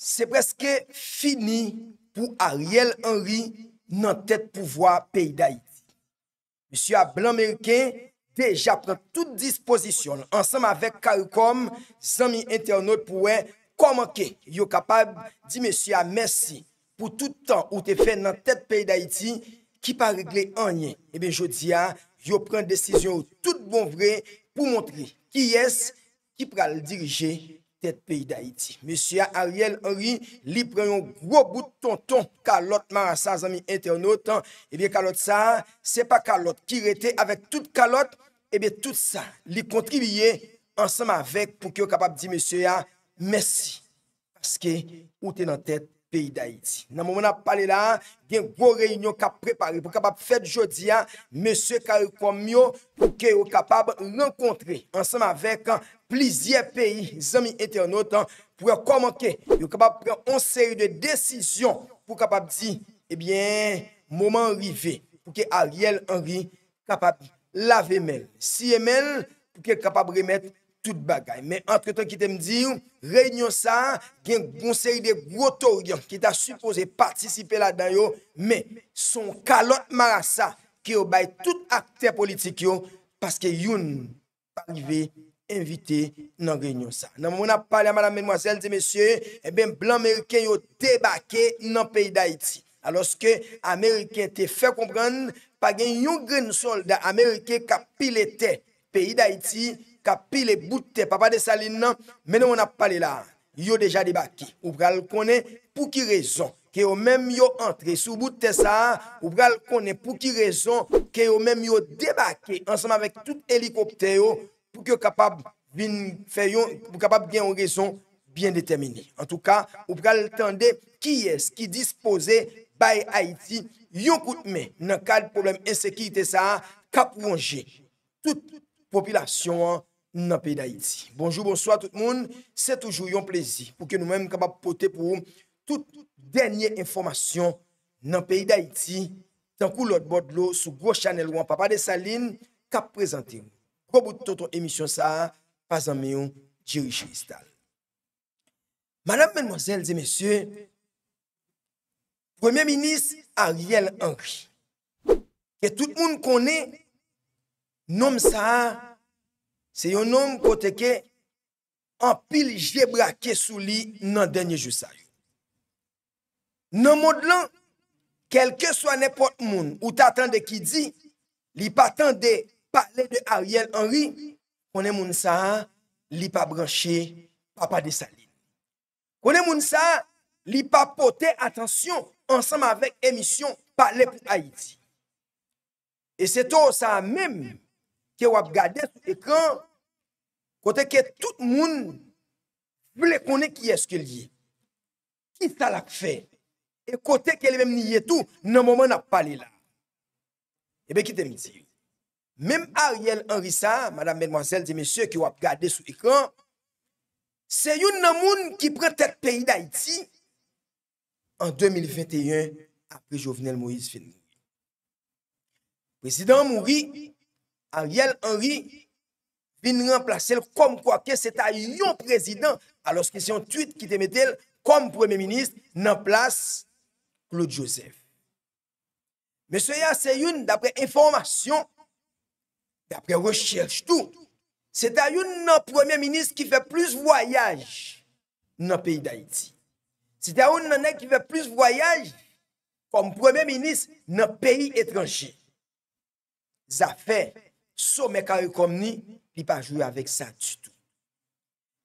Se preske fini pou Ariel Henry nan tèt pouvoi peyi d'Haïti. Monsiwa blan merke, deja pran tout disposisyon, ansanm avèk Karkom, zanmi interno pouè, koman ke yo kapab di monsiwa mersi pou tout tan ou te fè nan tèt peyi d'Haïti, ki pa regle anyen. Eben jodi ya, yo pran desisyon tout bon vre pou montri ki yes, ki pra l dirije. Tet peyi da iti. Monsi ya Ariel Henry li preyon wobou ton ton kalotman sa zami internetan. Eh ebe kalot sa, se pa kalot ki rete avek eh tout kalot, ebe tout sa li kontribiye ansam avek pou ki yo kapab di monsi ya ah, mersi. Aske, ou te nan tet peyi d'Haïti. Na moumen ap pale la, gen gwo reynyon ka prepare pou kapap fèt jodi a, mè sè ka yon komyo pou ke yon kapap renkontre ansèm avèk an, plizye peyi, zèmi internet an, pou yon koman ke, yon kapap pren on seri de desisyon pou kapap di, ebyen, moumen rive pou ke Ariel Henry kapap lave men, siye men pou ke kapap remèt tout bagay. Men entretan ki te m di, reynyon sa, gen bon seri de grotor gen, ki ta suppose partisipe la dan yo, men, son kalot marasa, ki yo bay tout akte politik yo, paske yon parive invite nan reynyon sa. Nan moun ap pale eh a madame menmwaselle te mesye, e ben blan Ameriken yo tebake nan peyi da iti. Aloske Ameriken te fe kompran, pa gen yon gren sol da Ameriken ka pilete peyi da iti, Kapi le boute, pa pa de salin nan, menon wana pale la, yo deja debaki. Ou pral kone pou ki rezon, ke yo menm yo antre sou boute sa, ou pral kone pou ki rezon, ke yo menm yo debaki ansanman vek tout elikopte yo pou ki yo kapab gen yon rezon bien detemini. En tou ka, ou pral tende ki es ki dispose bay Haiti, yon koutme nan kad problem esekirite sa, nan peyi d'Haïti. Bonjou, bonsoy, tout moun, se toujou yon plezi pou ke nou mèm kabab pote pou roun tout denye informasyon nan peyi d'Haïti tan kou lòt bòt lò sou gwo chanel wò papade salin kap prezante mou. Kou bote ton ton emisyon sa pasan mè yon dirijistal. Madame, mèdmozèl, zè mèsyè, Premier Ministre Ariel Anj, ke tout moun konè nom sa a se yon nom koteke an pil jebrake sou li nan denye jousay. Nan mod lan, kelke swa nepot moun ou tatande ki di, li patande patele de Ariel Henry, konen moun sa, li pa branche papa de Saline. Konen moun sa, li pa pote atensyon ansam avek emisyon patele pou Haiti. E se to sa mem, ki wap gade sou ekran kote ke tout moun pou le kone ki eske liye. Ki sa lak fe? E kote ke li mèm niye tou, nan mouman ap pale la. Ebe ki temi ti. Mèm Ariel Anrisa, madame menmwansel di mèsyè, ki wap gade sou ekran, se yon nan moun ki pre tèt peyi d'Aiti an 2021 apri Jovenel Moïse Filmi. Prezident Mourie a riel Henry vin renplase l kom kwa ke se ta yon prezident alos ki se yon tweet ki te metel kom premye minist nan plas Claude Joseph. Mese ya se yon dapre informasyon dapre rechersh tou se ta yon nan premye minist ki fe plis voyaj nan peyi Daïti. Se ta yon nan ek ki fe plis voyaj kom premye minist nan peyi etranjè. Zafè Somme Karikom ni li pa jouye avèk sa tutou.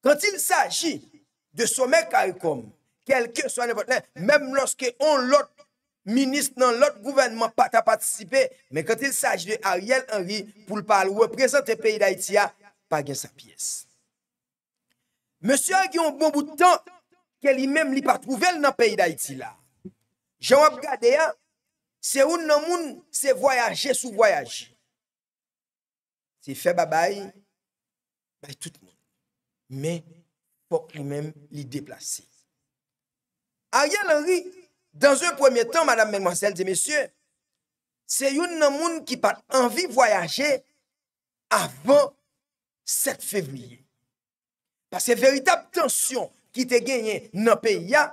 Kantil saji de Somme Karikom, kelke so ane voten, mèm loske on lot, minis nan lot gouvenman pata patisipe, mèm kantil saji de Ariel Henry, pou l'pal wè prezante peyi d'Haïti ya, pa gen sa piyes. Mèsyan Gion Bonboutan, ke li mèm li pa trouvelle nan peyi d'Haïti la, jan wèp gade ya, se ou nan moun se voyaje sou voyaje. si fè babay, bay tout mè. Mè pou kri mèm li deplase. Ariel Henry, dan zè premier tan, madame, mèlmoiselle, zè mèsyè, se yon nan moun ki pat anvi voyaje avon 7 februyè. Pas se veritab tension ki te genye nan pe ya,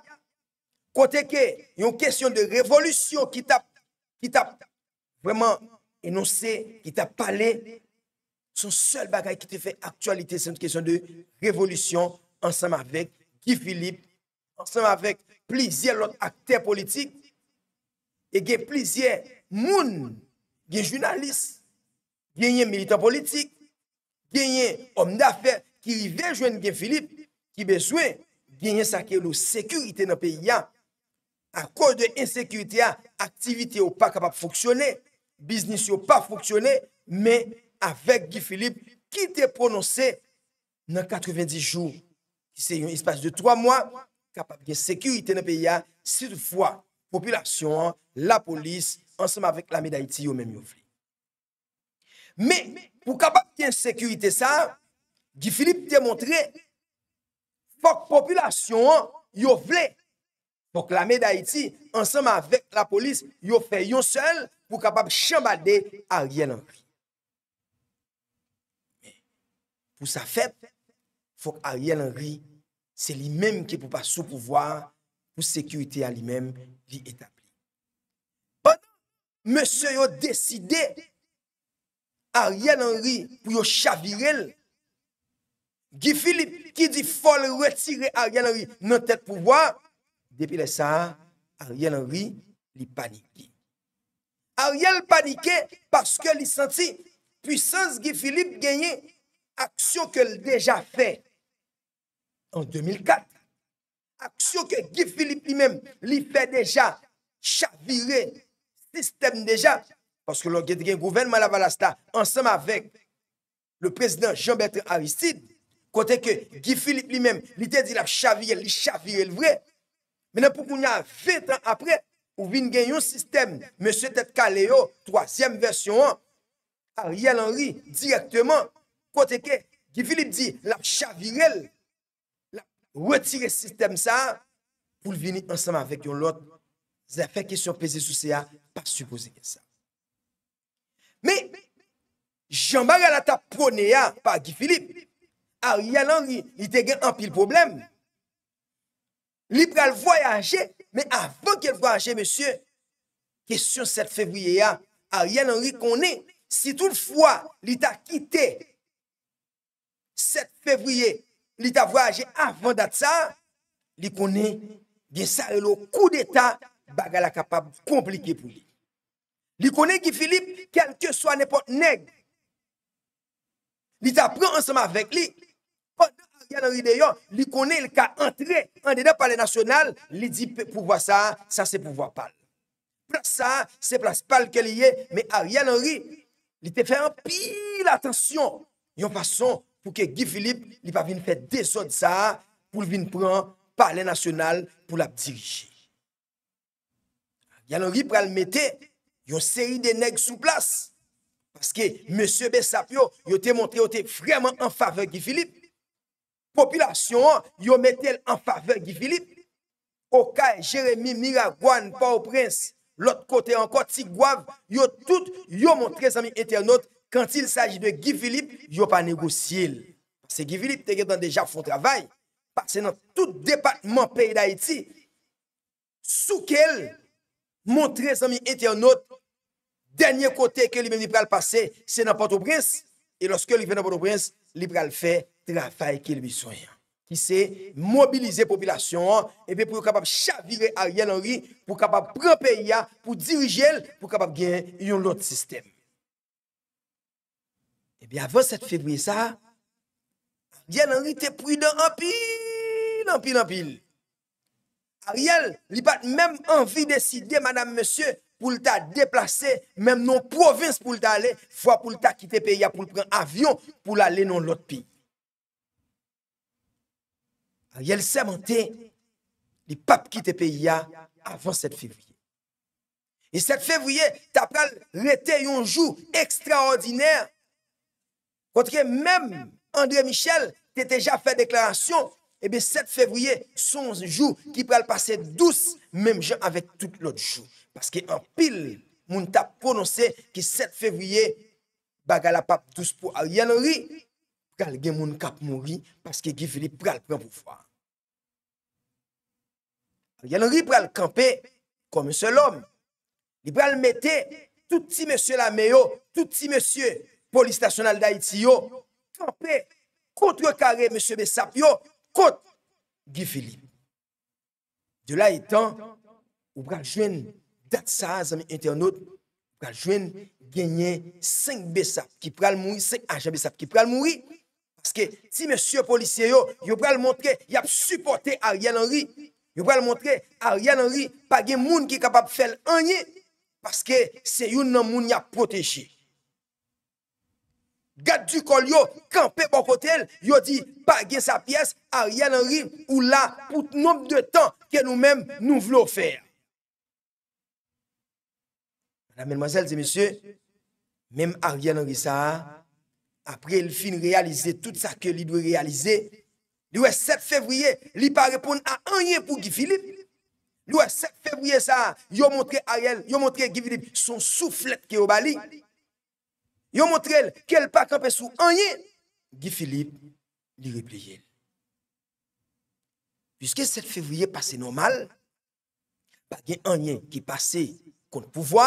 kote ke yon kèsyon de revolusyon ki ta ki ta vèman enose, ki ta pale, Son sel bagay ki te fè aktualite sen kèsyon de revolutyon ansam avèk Guy Philippe, ansam avèk plizye lòt akter politik, e gen plizye moun gen jounalist, gen yen militant politik, gen yen om da fè ki vejwen gen Philippe, ki beswen gen yen sakè lò sekurite nan peyi an. A kòj de insekurite an, aktivite ou pa kapap foksyone, biznis ou pa foksyone, men gen, avèk Gifilip ki te prononse nan 90 jou, ki se yon espase de 3 mwa, kapap gen sekurite nan peya, si fwa, populasyon, la polis, ansenm avèk lami d'Haïti yon mèm yon vle. Me, pou kapap gen sekurite sa, Gifilip te montre, fok populasyon yon vle, fok lami d'Haïti, ansenm avèk la polis, yon fè yon sèl pou kapap chambade a riyen an pri. Pou sa fèp, fòk Ariel Henry se li mèm ki pou pa sou pouvoar pou sekurite a li mèm li etabli. Pot, mèsyo yo deside Ariel Henry pou yo chavirel. Gifilip ki di fol retire Ariel Henry nan tèd pouvoar. Depi le sa, Ariel Henry li panike. Ariel panike parce li senti pwisans Gifilip genye. aksyon ke l deja fè an 2004, aksyon ke Guy Philippe li mèm li fè deja chavire sistem deja, paske l an gen gen gouverne mal avalasta ansem avèk le prezident Jean-Bertrand Aristide, kontè ke Guy Philippe li mèm li te di la chavire, li chavire l vre, menè pou koun ya fè tan apre, ou vin gen yon sistem, M. Ted Kaleo, 3èm versyon an, Ariel Henry, direktèman, Kote ke, Gifilip di, la chavirel, la retire sistem sa, pou l'vini ansam avek yon lot, zafè kesyon peze sou se a, pa supose ke sa. Me, jambaga la tap pone a, pa Gifilip, a riyalan li te gen anpil problem, li pral voyaje, me avon ke voyaje, mesye, kesyon 7 februye a, a riyalan li kone, si tout fwa li ta kite, 7 fevriye, li ta voyaje avan dat sa, li kone, di sa e lo kou de ta, baga la kapab komplike pou li. Li kone ki Filip, kelke so anepot neg. Li ta pran ansama vek li, pot de ari alenri deyon, li kone, li ka entre, ane de da palenasyonal, li di pou vwa sa, sa se pou vwa pal. Pra sa, se plas pal ke li ye, me ari alenri, li te fè an pi l'atensyon, yon fason, pou ke Gifilip li pa vin fè deson sa, pou vin pran pale nasyonal pou la dirije. Yalon rip pral metè, yo seri de neg sou plas, paske M. Besapyo yo te montre yo te frèman an fave Gifilip, populasyon yo metè an fave Gifilip, Okay, Jeremie, Miragwan, Pao Prince, lot kote an kote Tigwav, yo tout yo montre sa mi eternote, Kantil saji de Guy Philippe, yo pa negosye il. Se Guy Philippe te gen dan deja foun travay, pa se nan tout departement peyi da Haiti, soukel montre san mi ete anot, denye kote ke li men li pral pase, se nan Port-au-Prince, e loske li venan Port-au-Prince, li pral fe travay ke li bisoyan. Ki se mobilize popilasyon an, epi pou yo kapab chavire a yel anri, pou kapab pran peyi an, pou dirijel, pou kapab gen yon lote sistem. Eby eh avan 7 februye sa, diyan anri te pridon anpil, anpil, anpil. Ariel li pat menm anvi deside, madame, monsye, pou lta deplase, menm non provins pou lta ale, fwa pou lta kitepe ya pou lpre avyon pou lale non lot pi. Ariel semente li pap kitepe ya avan 7 februye. E 7 februye, ta pral rete yon jou ekstraordiner, Kontre men, André Michel, te teja fe deklarasyon, ebe 7 fevriye, 11 jou, ki pral pase douz, menm jen avet tout l'ot jou. Paske an pil, moun tap prononse, ki 7 fevriye, baga la pap douz pou ariyanori, pral gen moun kap moun ri, paske gif li pral pren pou fwa. Arianori pral kampe, kom se l'om, li pral mette, touti monsye la meyo, touti monsye, police nationale d'Haïti, campé contre carré M. Bessapio, contre Guy Philippe. De là étant, vous pouvez joindre date ça, amis internautes, vous pouvez gagner 5 Bessap qui pral mourir, 5 agents Bessap qui pral mourir. Parce que si monsieur policier, yo, yo pral montrer, y a supporté Ariel Henry. Yo pral montrer Ariel Henry, pas gen moun qui est capable de faire rien. Parce que c'est une moun y a protégé. Gat du kol yo, kampe bo kote el, yo di, pa gen sa piyes, a riyan an rin, ou la, pou noum de tan ke nou men nou vlo fer. Madame, menmozelle, zemesye, menm a riyan an rin sa, apre l fin realize tout sa ke li dwe realize, li we sep fevriye, li pa repon a anye pou Gifilip, li we sep fevriye sa, yo montre a riyan, yo montre Gifilip son souflet ke yo bali. yo montre el ke el pa kampe sou anyen, Gifilip li replije el. Puske 7 fevriye pase normal, pa gen anyen ki pase kont pouvoi,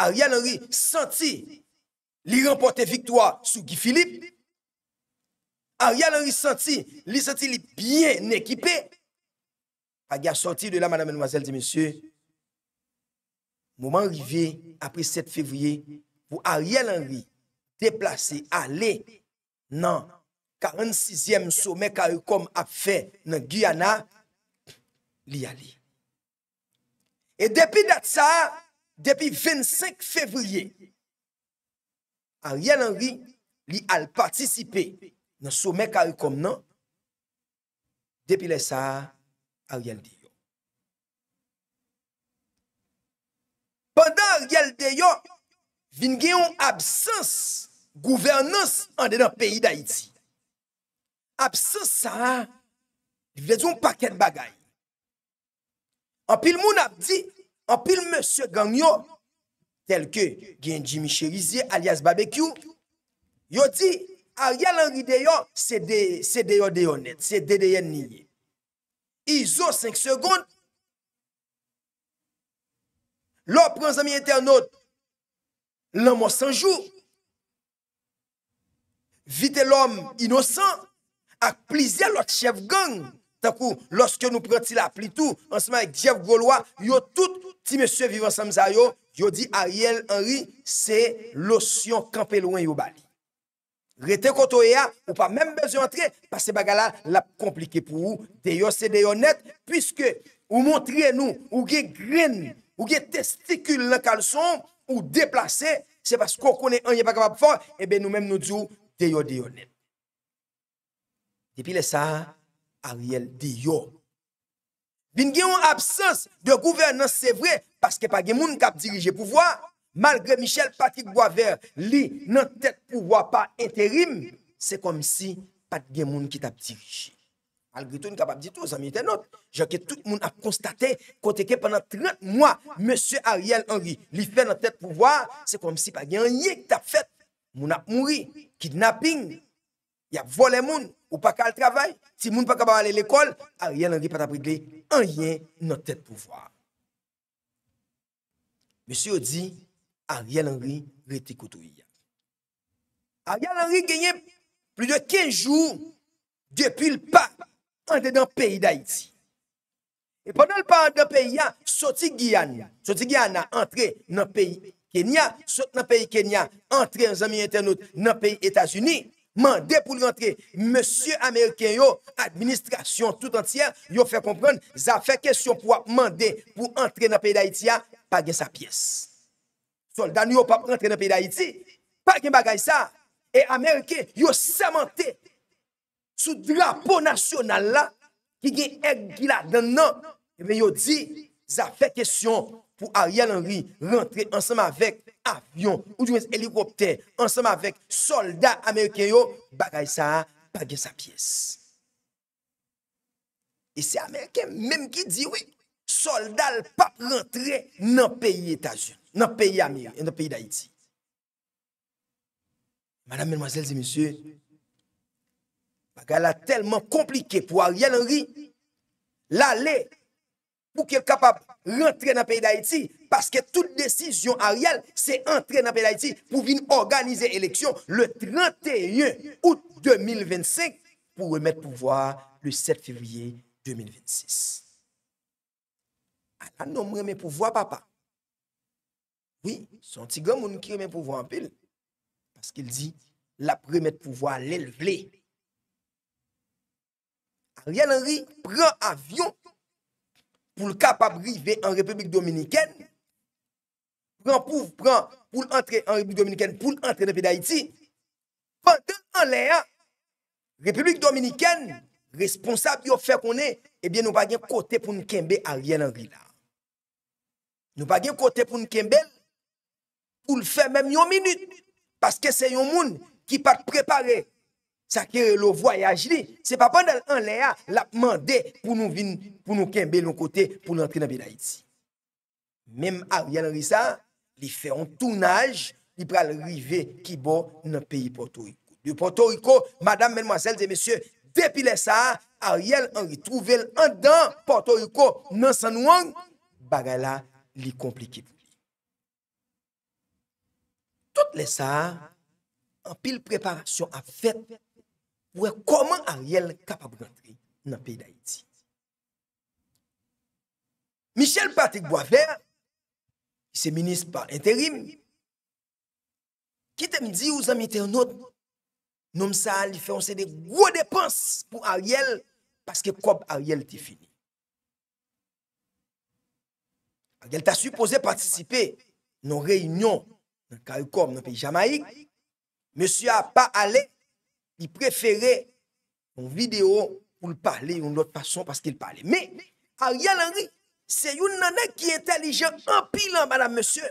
a rial anri santi li rempote victwa sou Gifilip, a rial anri santi li santi li bien ekipe, a gen santi de la madame enwazel di monsye, Mouman rive apri 7 fevriye, pou Ariel Henry deplase ale nan 46e soume karikom apfe nan Guyana li ali. E depi dat sa, depi 25 fevriye, Ariel Henry li al patisipe nan soume karikom nan depi le sa Ariel D. gel deyo, vin gen yon absens, gouvernens an de nan peyi da iti. Absens sa, vè zon pakèn bagay. An pil moun ap di, an pil mè sè gang yo, tel ke gen Jimmy Cherizier alias Babekyou, yo di, a gel an ri deyo, se deyo deyon net, se deyen niye. Izo 5 seconde, Lò pren zamiye te anot, lan monsanjou, vite lòm inosan, ak plizia lòt chev gang, takou, lòske nou proti la, plitou, ansman ek jev gwo lwa, yo tout ti mesye vivan samzay yo, yo di Ariel Henry, se lòsyon kampe louan yo bali. Rete koto e ya, ou pa mèm bezyo antre, pase bagala la komplike pou ou, deyo se deyo net, pwiske ou montre nou, ou ge grin, Ou ge testikule le kalson ou deplase, se bas kon konen an ye pa kapap fò, ebe nou menm nou djou deyo deyo nem. Depi le sa, a riel deyo. Bin gen yon absens de gouvernance se vre, paske pa gen moun kap dirije pouvoi, malgre Michel Patrick Boisvert li nan tèt pouvoi pa enterim, se kom si pat gen moun ki tap dirije. Malgré tout, nous de dire tout, amis Je que tout le monde a constaté que pendant 30 mois, M. Ariel Henry, lui fait dans tête pouvoir, c'est comme si pas rien qui t'a fait. Moun a mouru, kidnapping, y a volé moun, ou pas qu'à le travail, si moun pas capable aller à l'école, Ariel Henry pas pris réglé rien dans tête pouvoir. Monsieur dit Ariel Henry rete koutouya. Ariel Henry gagné plus de 15 jours depuis le pas Ande dan peyi d'Haïti. E panol pa ande dan peyi ya, soti Giyan ya. Soti Giyan ya entre nan peyi Kenya. Soti nan peyi Kenya, entre an zami internet nan peyi Etasuni. Mande pou l'entre, Monsie Ameriken yo, administrasyon tout entier, yo fè kompron, zafè kesyon pou wap mande pou entre nan peyi d'Haïti ya, page sa piyes. Soldan yo pa entre nan peyi d'Haïti, page mbagay sa, e Ameriken yo semente sou drapo nasyonal la, ki gen er gila dan nan, men yo di, za fe kesyon pou Ariel Henry rentre ansam avek avyon, ou jwens elikopter, ansam avek soldat Amerike yo, bagay sa, bagay sa piyes. E se Amerike, men ki di we, soldat pa rentre nan peyi Etasyen, nan peyi Amerike, nan peyi Daidji. Madame, menwazel, zi misyo, akal a telman komplike pou Ariel Henry la le pou ki e kapab rentre nan peyi da iti paske tout desisyon Ariel se rentre nan peyi da iti pou vin organize eleksyon le 31 oute 2025 pou remet pouvoi le 7 februye 2026. A nan m remet pouvoi papa? Oui, son ti gom moun ki remet pouvoi anpil paske il di la premet pouvoi l'elvleye Ariel Henry pran avyon pou l kapab rive an Republik Dominiken, pran pou l pran pou l entre an Republik Dominiken pou l entre nepe d'Haïti, pantan an le a, Republik Dominiken, responsable yo fè konè, ebyen eh nou pa gen kote pou n'kembe Ariel Henry la. Nou pa gen kote pou n'kembe, ou l fè mèm yo minute, paske se yon moun ki pat prepare. sa kere lo voyaj li, se pa pandan an le a la mande pou nou kimbe loun kote pou nou antre nan bidayit si. Mem Ariel Henry sa, li fè an tounaj, li pral rive ki bo nan peyi Porto Rico. Du Porto Rico, madame menmwazel de mesye, depi le sa, Ariel Henry trouvel an dan Porto Rico nan san wang, bagay la li komplike. Ouè, koman Ariel kapab gantri nan peyi Daïti? Michel Patrick Boisvert, se minis par interim, kite mi di ou zanmite yon not, nom sa li fè onse de gwo depans pou Ariel, paske kop Ariel te fini. Ariel ta suppose patisipe nan reynyon nan karikom nan peyi Jamaik, mèsy a pa ale, ki prefere yon video pou l'pahle yon not pason paske l'pahle. Me, Ariel Henry, se yon nanè ki entelijan, anpilan, madame, mese,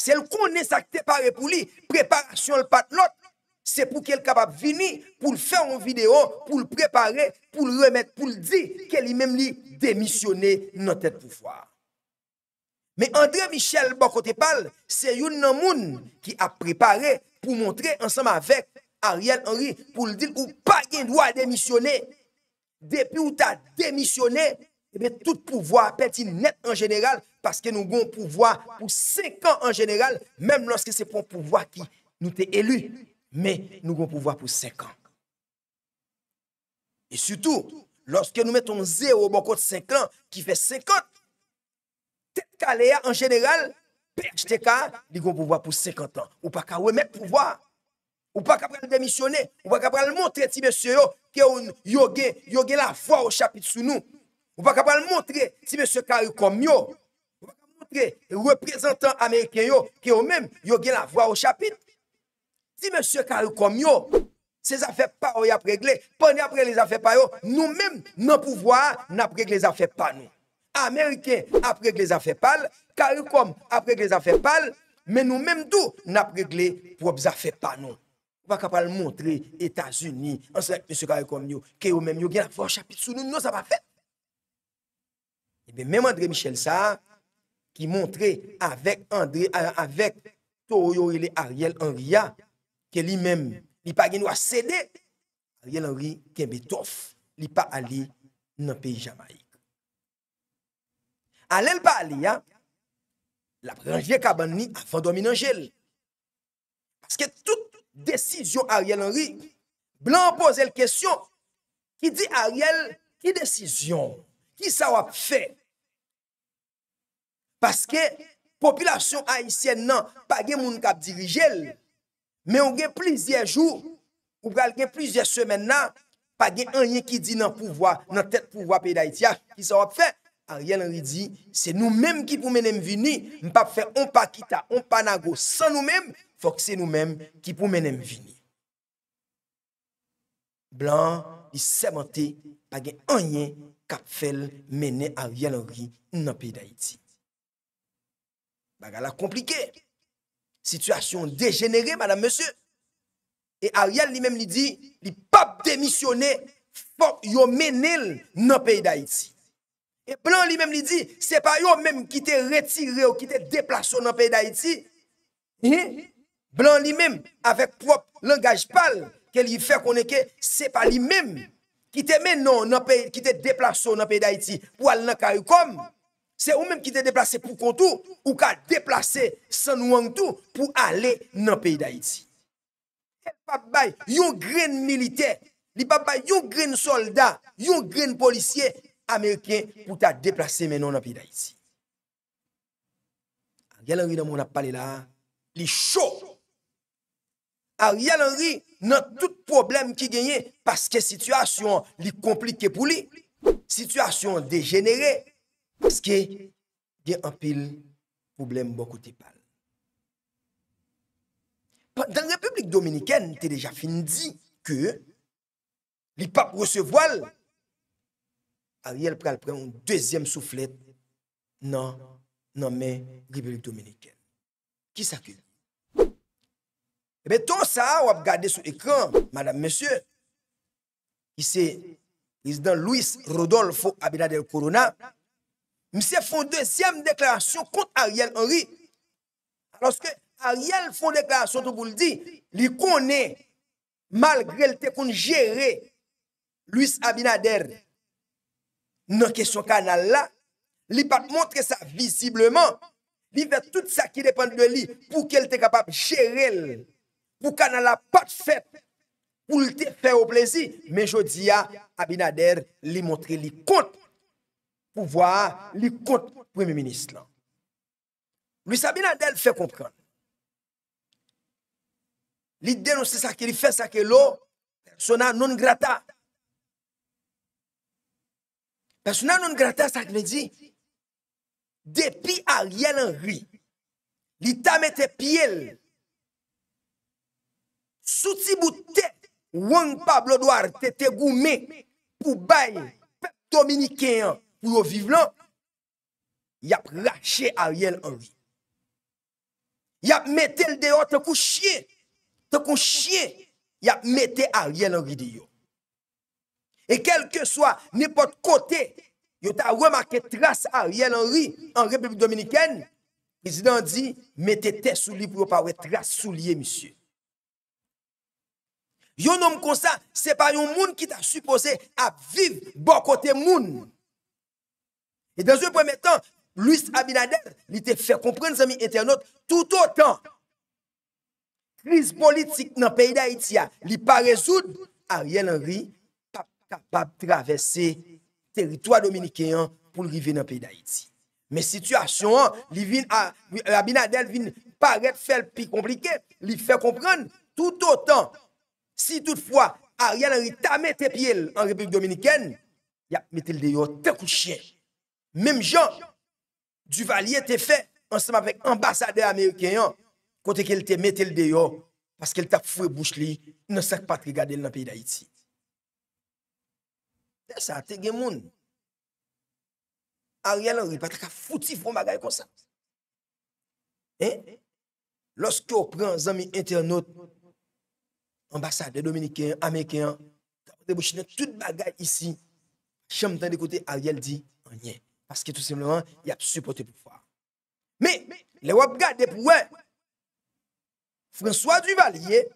se l'kou ne sakte pare pou li, preparasyon l'pat not, se pou ke l'kapab vini pou l'fè yon video, pou l'prepare, pou l'remet, pou l'di, ke li mem li demisyonè nan tèd pou fwa. Me, André Michel, bò kote pal, se yon nan moun ki ap prepare pou montre ansam avèk Ariel Henry pour le dire, ou pas le droit de démissionner. Depuis où tu as démissionné, et eh bien, tout pouvoir petit net en général, parce que nous avons pouvoir pour 5 ans en général, même lorsque c'est pour le pouvoir qui nous t'est élu, mais nous avons pouvoir pour 5 ans. Et surtout, lorsque nous mettons zéro au bon côté 5 ans, qui fait 50, tête caléa en général, PHTK, nous pouvoir pour 50 ans. Ou pas qu'à remettre pouvoir. Ou pa kapal demisyone, ou pa kapal montre ti mese yo ke yo gen la vwa ou chapit sou nou. Ou pa kapal montre ti mese karikom yo, ou pa kapal montre reprezentant Ameriken yo ke yo men yo gen la vwa ou chapit. Ti mese karikom yo, se zafep pa ou ya pregle, pon ya pregle zafep pa yo, nou men nan pouvoa na pregle zafep pa nou. Ameriken apregle zafep pal, karikom apregle zafep pal, men nou men dou na pregle pou ob zafep pa nou. pa kapal montre Etasuni, anse, mese kare kom yo, ke yo men yo gen la forj apit sou nou, nou sa pa fe. Ebe eh men Andre Michel sa, ki montre avek Andre, euh, avek toyo yole Ariel Henry ya, ke li men, li pa gen yo a sede, Ariel Henry kebe tof, li pa ali nan peyi Jamaik. Alel pa ali ya, la prejantje vye kabani, avan domine angel. Aske tout, Desisyon Ariel Henry, blan pouze l kestyon, ki di Ariel, ki desisyon, ki sa wap fe? Paske, populasyon Haitien nan, pa gen moun kap dirijel, me ou gen plizye joun, ou gal gen plizye semen nan, pa gen anyen ki di nan pouvoi, nan tet pouvoi pey da ah, Haitia, ki sa wap fe? Ariel Henry di, se nou menm ki pou menm vini, m pa fe, m pa kita, m pa nago, san nou menm, fokse nou menm ki pou menem vini. Blan li semente pa gen anyen kapfel menen a rial ori nan pey da iti. Ba gala komplike. Situasyon degenere, madame monsen. E a rial li menm li di, li pap demisyone fok yo menel nan pey da iti. E blan li menm li di, se pa yo menm ki te retire ou ki te deplaso nan pey da iti. Hi, hi, hi. blan non li mèm avèk prop langaj pal ke li fè koneke se pa li mèm ki te mè nan nan peyi, ki te deplaso nan peyi da iti pou al nan kayu kom se ou mèm ki te deplase pou kontou ou ka deplase san wang tou pou alè nan peyi da iti ke pap bay yon gren milite li pap bay yon gren soldat yon gren polisye ameriken pou ta deplase mè nan nan peyi da iti gè lan yon moun ap pale la li chò Ariel Henry nan tout problem ki genye paske sityasyon li komplike pou li, sityasyon degenere, paske gen anpil problem bokou te pal. Dan Republik Dominiken te deja fin di ke li pap recevole, Ariel pral pren un dezyem souflet nan nanmen Republik Dominiken. Ki sa ke? Ebe eh ton sa a wap gade sou ekran, madame, monsye, ki se, ki se dan Louis Rodolphe Abinader Corona, mi se fon dèsyem deklarasyon kont Ariel Henry. Lorske Ariel fon deklarasyon, tou boul di, li konè, malgre el te kon jere Louis Abinader, nanke sou kanal la, li pat montre sa visibleman, li vè tout sa ki depen de li pou ke el te kapab jere lè. pou ka nan la pat fèt pou l te fè ou plezi, men jodi ya Abinader li montre li kont pou vwa li kont wè mi minis lan. Lui Sabinader fè kompran. Li denose sakè li fè sakè lo, sona non grata. Persona non grata sakè ne di, depi a riyel an rwi, li ta mette pi el, Souti bou te wang Pablo Doar te te goume pou baye Dominiken an pou yo vive lan, yap lache a riyen an ri. Yap mete l deyo te kou chie, te kou chie, yap mete a riyen an ri deyo. E kelke swa, nipot kote, yo ta wemake tras a riyen an ri an Republik Dominiken, prezident di, mete te sou li pou yo pa we tras sou liye, misye. Yo nom konsa, se pa yon moun ki ta suppose ap viv bokote moun. E dans yon pwemè tan, Louis Abinadel li te fè kompren zami etenot tout o tan. Kriz politik nan peyi da Itia li pa rezoud a riyen an ri pap travesse teritwa dominikeyan pou li rive nan peyi da Iti. Me situasyon an, Abinadel vin pa ret fèl pi komplike, li fè kompren tout o tan. Si toutfwa, a ryan anri ta mè te pye en Republik Dominikèn, ya, metel de yo te kouche. Mem jan, du valye te fè, ansama fèk ambasade Amerikenyon, kote ke l te metel de yo, paske l tap fwe bouch li, nan sak pa tri gade l nan piy da iti. Tè sa, te gen moun. A ryan anri patra ka fouti fwa mba gaye konsat. Lorske ou pran zami internet, américain, dominicains, américains, tout bagage ici, chambre d'écouter d'écouter Ariel dit, rien. Parce que tout simplement, il a supporté le pouvoir. Mais, les wap gade pour François Duvalier,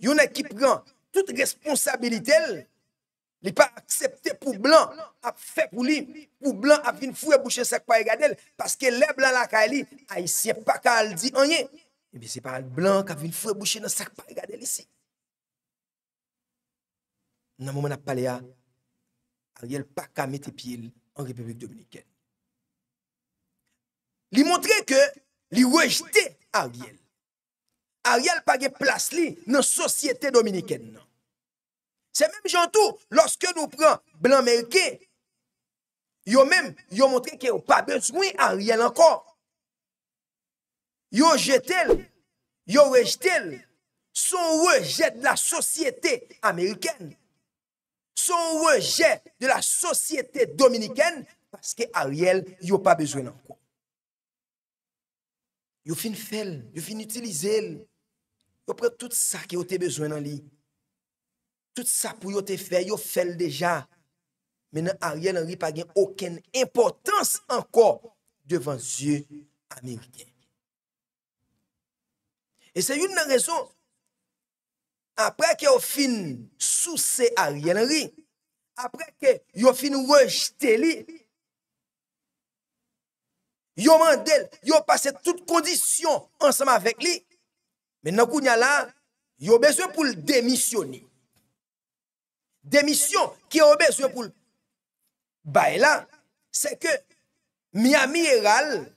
il y a qui prend toute responsabilité, il n'est pas accepté pour blanc, a fait pour lui, pour blanc a venir fouer boucher sac pas regarder parce que les blancs la kali, haïtien pas dit « on rien. Et eh bien c'est pas blanc qui a venir fouer boucher dans sac pas regarder ici. nan mouman ap pale a, Ariel pa ka met epil an Republik Dominikèn. Li montre ke, li wejte Ariel. Ariel pa ge plas li nan Sosietè Dominikèn nan. Se menm jantou, loske nou pran blan merke, yo menm, yo montre ke yo pa bezmoui Ariel ankor. Yo jetel, yo wejtel, son wejet la Sosietè Amerikèn. son rejet de la sosyete dominiken, paske Ariel yo pa bezwen anko. Yo fin fel, yo fin utilize el, yo pre tout sa ki yo te bezwen an li. Tout sa pou yo te fel, yo fel deja. Menen Ariel an ripa gen oken importans anko devan zye Ameriken. E se yon nan rezon, après que vous fin sous Ariel Henry, après que vous fin rejeté li, vous passé toutes conditions ensemble avec lui. Maintenant, la, ont besoin pour le démissionner. Démission qui a besoin pour le. Bah, c'est que Miami Herald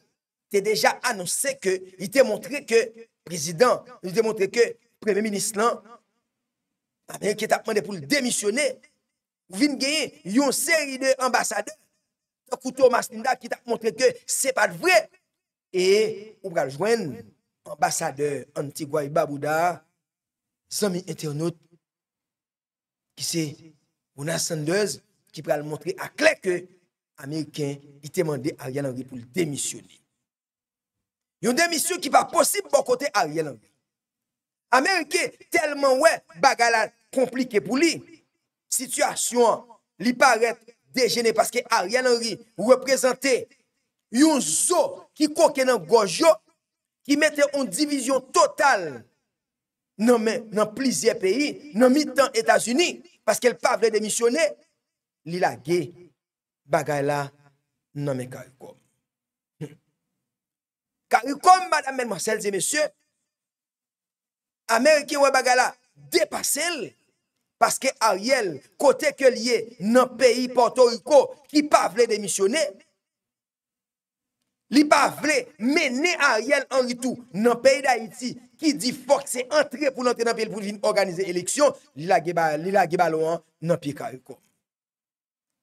t'a déjà annoncé que, il t'a montré que, président, il t'a montré que, premier ministre, là. Amerike tap mwende pou l demisyonè. Vin genye, yon seri de ambasade, koutou Maslinda ki tap mwende ke se pa dvre, e ou brajwen ambasade Antigwa i Babouda, 100.000 internaut, ki se, Bona Sanders, ki pral mwende a klek ke, Amerike ite mwende a Riyalangè pou l demisyonè. Yon demisyon ki pa posib bo kote a Riyalangè. Amerike telman wè bagalat, compliqué pour lui. Situation, lui paraît dégénérée parce que Ariel Henry représentait un zone qui coquait dans Gojo, qui mettait en division totale dans, dans plusieurs pays, dans les États-Unis, parce qu'elle pas voulait démissionner. Li la ge, bagay la nan men karikom. Hmm. Karikom, madame, mademoiselles et messieurs, Américain ou bagay la Paske Ariel, kote ke liye nan peyi Porto Rico, ki pa vle demisyonè, li pa vle menè Ariel enritou nan peyi Daïti, ki di fokse antre pou lantre nan peyi, pou jine organize eleksyon, li la geba lo an nan peyi Kariko.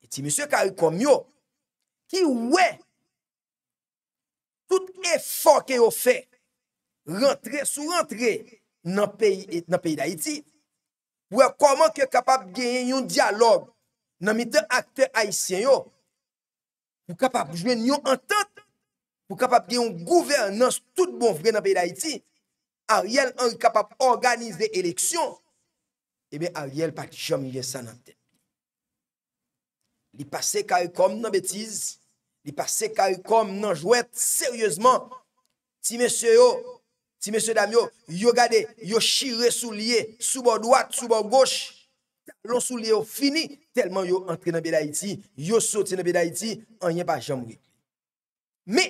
Eti monsen Kariko Myo, ki wè, tout efokè yo fè, sou antre nan peyi Daïti, Pwè koman ke kapap genyen yon diyalog nan mi de akte aisyen yo? Pwè kapap genyen yon entente? Pwè kapap genyen yon gouvernance tout bonvren nan peyi l'Haiti? A riyel an ki kapap organize de eleksyon? Ebe a riyel pati jom yon jesan nan te. Li pase karikom nan betiz? Li pase karikom nan jwet seryèzman ti mèsyo yo? Ti mese dam yo, yo gade, yo shire sou liye, sou bon doat, sou bon goch, lon sou liye yo fini, telman yo entre nan beda iti, yo soti nan beda iti, an yen pa jambri. Me,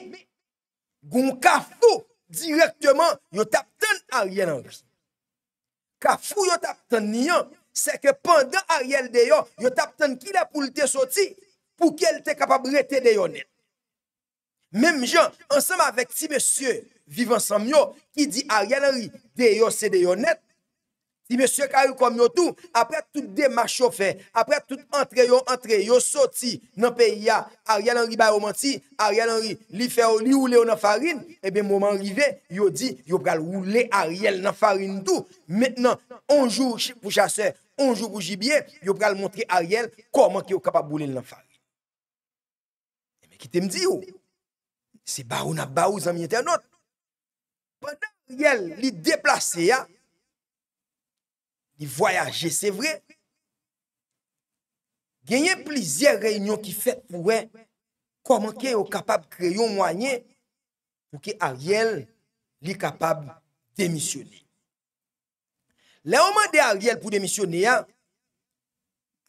goun kafou, direktman, yo tapten ariel an gise. Kafou yo tapten niyan, se ke pandan ariel deyo, yo tapten ki la pou lte soti, pou ke lte kapabrete deyo net. Mem jan, ansam avek ti mese yo, vivant ensemble yo, qui dit Ariel Henry, de c'est de yo Si monsieur Kari comme yo tout, après tout démarche fait, après tout entrée yo, entrée yo, sorti dans pays ya, Ariel Henry ba yo menti, Ariel Henry li fait ou li roule dans farine, et eh bien moment arrivé, yo dit, yo pral rouler Ariel dans farine tout. Maintenant, on jour pour chasseur, on jour pour gibier, yo pral montrer Ariel comment il yo capable de rouler dans farine. Mais eh qui te me dit ou? C'est baou na baou zami internet Pendant Ariel li deplase ya, li voyaje, se vre, genye plizye reynyon ki fet pouwen kwa manke yo kapab kreyon mwanyen pouke Ariel li kapab demisyone. Le oman de Ariel pou demisyone ya,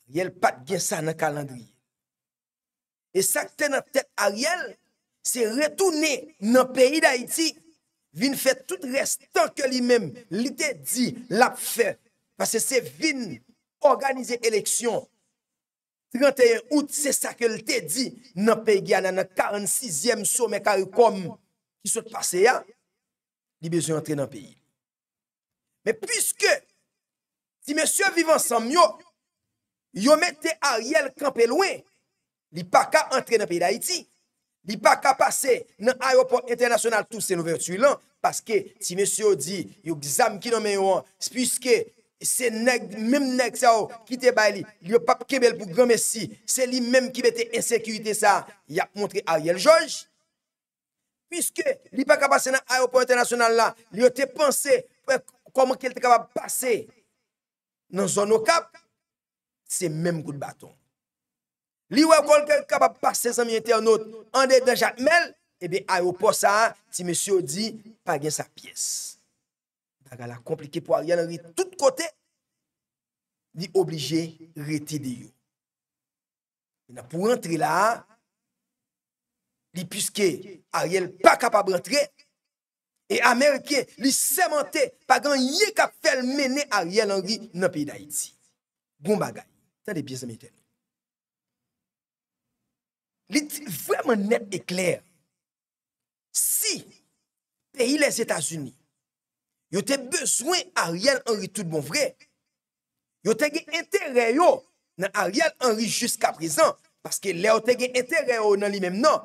Ariel pat gen sa nan kalandri. E sakte nan tet Ariel, se retoune nan peyi da iti Vin fè tout restant ke li mèm li te di lap fè. Pase se vin organize eleksyon. 31 out se sa ke li te di nan pe gè anan 46èm sou mè karikom ki sot pase ya. Li bezo entren nan peyi. Mè pwiske si mè sè vivan sanm yo, yo mè te a riel kampe lwen li pa ka entren nan peyi da iti. Li pa kapase nan ayopon internasyonal tout se nou vertuy lan, paske ti mese yo di, yo gzam ki nan men yo an, spiske se nem nek sa yo ki te bay li, yo pap kebel pou gran mesi, se li menm ki bete ensekirite sa, ya montre Ariel George. Piske li pa kapase nan ayopon internasyonal la, li yo te panse komon ke te kapase nan zon nou kap, se menm kout baton. li wè wè kol kè kapab passe sèmye te anot, an dè dè jatmel, e bè a yo posa, ti mè syo di pa gen sa piès. Daga la komplike pou a rèl anri tout kote, li oblije rete de yo. Na pou rentre la, li püske a rèl pa kapab rentre, e Amerike li sèmente pa gen yè ka fèl mène a rèl anri nan piè dè iti. Gon bagay, sa de piès amitèl. li di vreman net e kler. Si, peyi les Etats-Unis, yo te bezwen a riyan anri tout bon vre, yo te gen entereyo nan a riyan anri jusqu'a prezan, paske le yo te gen entereyo nan li mem nan,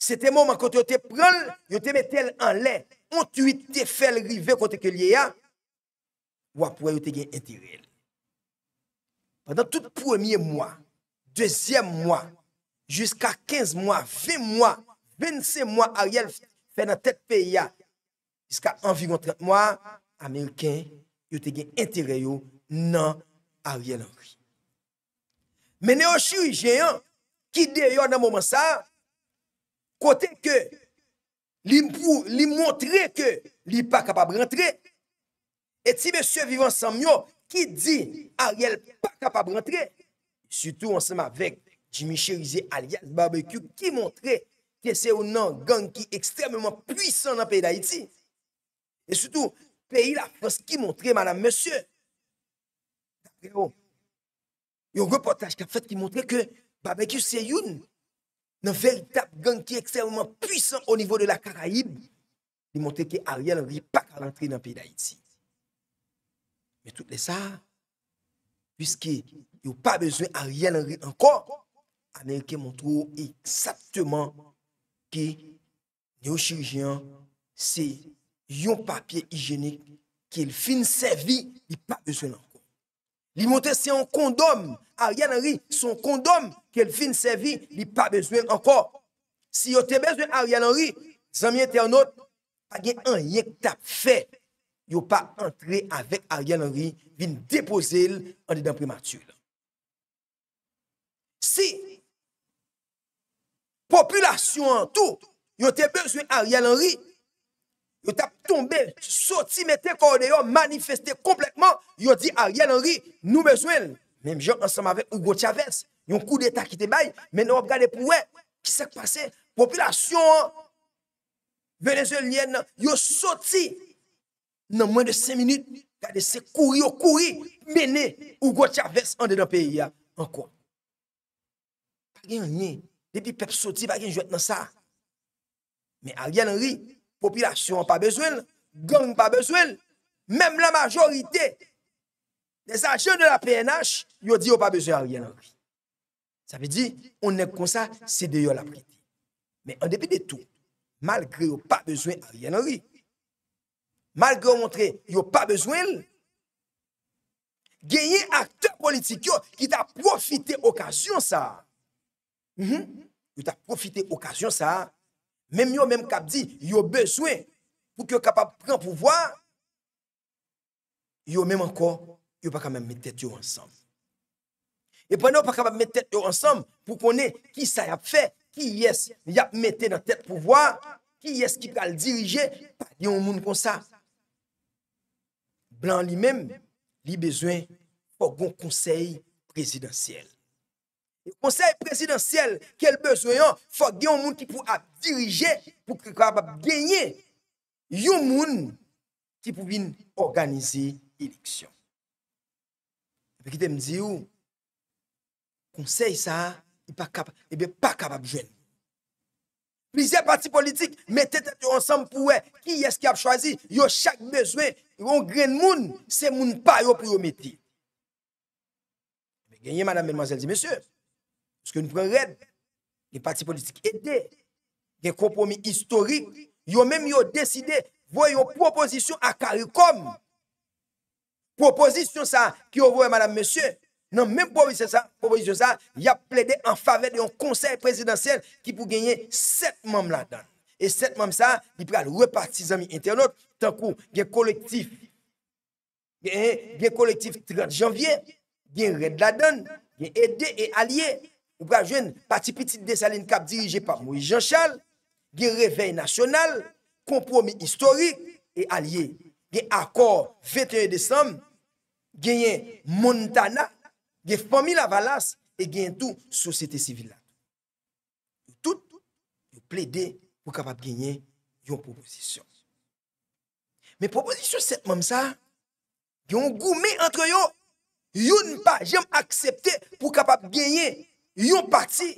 se te mouman konti yo te pral, yo te metel anle, an tu ite fel rive konti ke liye ya, wapwe yo te gen entereyo. Pendan tout premier mwa, deuxième mwa, Juska 15 mwa, 20 mwa, 26 mwa Ariel fè nan tèt pe ya. Juska environ 30 mwa, Ameriken yote gen entereyo nan Ariel Henry. Menè yo chou yi jèyan ki dè yon nan mwoman sa kote ke li mwontre ke li pa kapab rentre et si mè sè vivan sèm yo ki di Ariel pa kapab rentre sütou ansèm avèk Jimmy Cherizé alias Barbecue qui montrait que c'est un gang qui est extrêmement puissant dans le pays d'Haïti. Et surtout, le pays la France qui montrait, madame, monsieur. Il y a un reportage qui a fait qui montrait que Barbecue, c'est une, un véritable gang qui est extrêmement puissant au niveau de la Caraïbe. Il montrait que Ariel Henry pas à rentrer dans le pays d'Haïti. Mais tout ça, puisque il n'y a pas besoin d'Ariel Henry encore, anè ke montrou e saptèman ki yo chirijyan se yon papye hijenik ke l fin servi li pa bezwen anko. Li montè se yon kondom arianari son kondom ke l fin servi li pa bezwen anko. Si yo te bezwen arianari zanmye tè anot a gen an yek ta fè yo pa antre avek arianari vin depose an di dan prematur. Si population en tout, ils ont besoin Ariel Henry. Ils t'a tombé, sorti, mettez corps manifesté complètement. Ils ont dit Ariel Henry, nous besoin. Même gens ensemble avec Hugo Chavez, un coup d'État qui te baille. Maintenant, on regarde pour eux. Qui s'est passé? Population vénézuélienne, ils sorti dans moins de 5 minutes. Regardez, c'est courir, courir, mener Hugo Chavez en dedans pays encore. Pas Depi pep soti pa gen jwet nan sa. Men a rgen ri, popilasyon pa bezwen, gong pa bezwen, menm la majorite, desa chen de la PNH, yo di yo pa bezwen a rgen ri. Sa pe di, on ne kon sa, se deyo la priti. Men an depi de tou, malgre yo pa bezwen a rgen ri, malgre yon montre, yo pa bezwen, genye akte politik yo, ki ta profite okasyon sa. Mhm. yon ta profite okasyon sa, menm yon menm kap di, yon beswen, pou ki yon kapap pren pouvoar, yon menm anko, yon pa kamem mette yon ansam. Yon pa nan pa kapap mette yon ansam, pou konen ki sa yap fe, ki yes yap mette nan tet pouvoar, ki yes ki pa l dirije, pa yon moun kon sa. Blan li menm, li bezwen pou kon konsey prezidentiyel. Conseil présidentiel, quel besoin, il hein? faut qu'il y ait un monde qui pour diriger, pour qu'il capable gagner. Il y a un monde qui pour organiser l'élection. Et puis, il me dit, conseil ça, il pas capable, eh pas capable de jouer. Plusieurs partis politiques mettent ensemble pour qui est-ce qui a choisi a chaque besoin y un grain moun c'est moun pa pas pour le mettre mais eh gagner madame mademoiselle dit monsieur Pouske nou pren red, gen pati politik ede, gen kompomi istorik, yo menm yo deside, voy yo proposition akarikom. Proposition sa, ki yo voy madame monsieur, nan menm proposition sa, ya ple de an fave de yon konsey presidansel ki pou genye set mam la dan. E set mam sa, ki pre al reparti zami internet, tan kou gen kolektif, gen kolektif 30 janvye, gen red la dan, gen ede e alye, ou grajwen pati pitit desaline kap dirije pa Moui Jean Charles, ge reveil nasyonal, kompromi istorik, e alye ge akor 21 desam, genyen Montana, ge Fomil Avalas, e genyen tou sosete sivil la. Tout yo ple de pou kapap genyen yon proposisyon. Me proposisyon set mam sa, yon goume antre yo, yon pa jem aksepte pou kapap genyen yon parti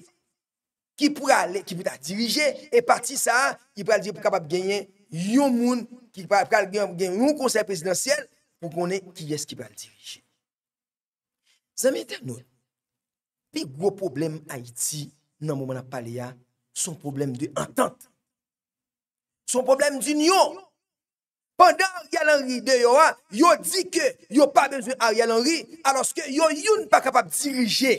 ki pou ta dirije e parti sa, ki pou ta dirije pou kapab genyen yon moun, ki pou ta dirije pou genyen yon konsey presidensyel pou konen ki yes ki pou ta dirije. Zamey ten nou, pi gwo problem Haiti nan mou moun ap pale ya son problem de entente. Son problem di nyon. Pandan Rial Henry de yo a, yo di ke yo pa bezou a Rial Henry aloske yo yon pa kapab dirije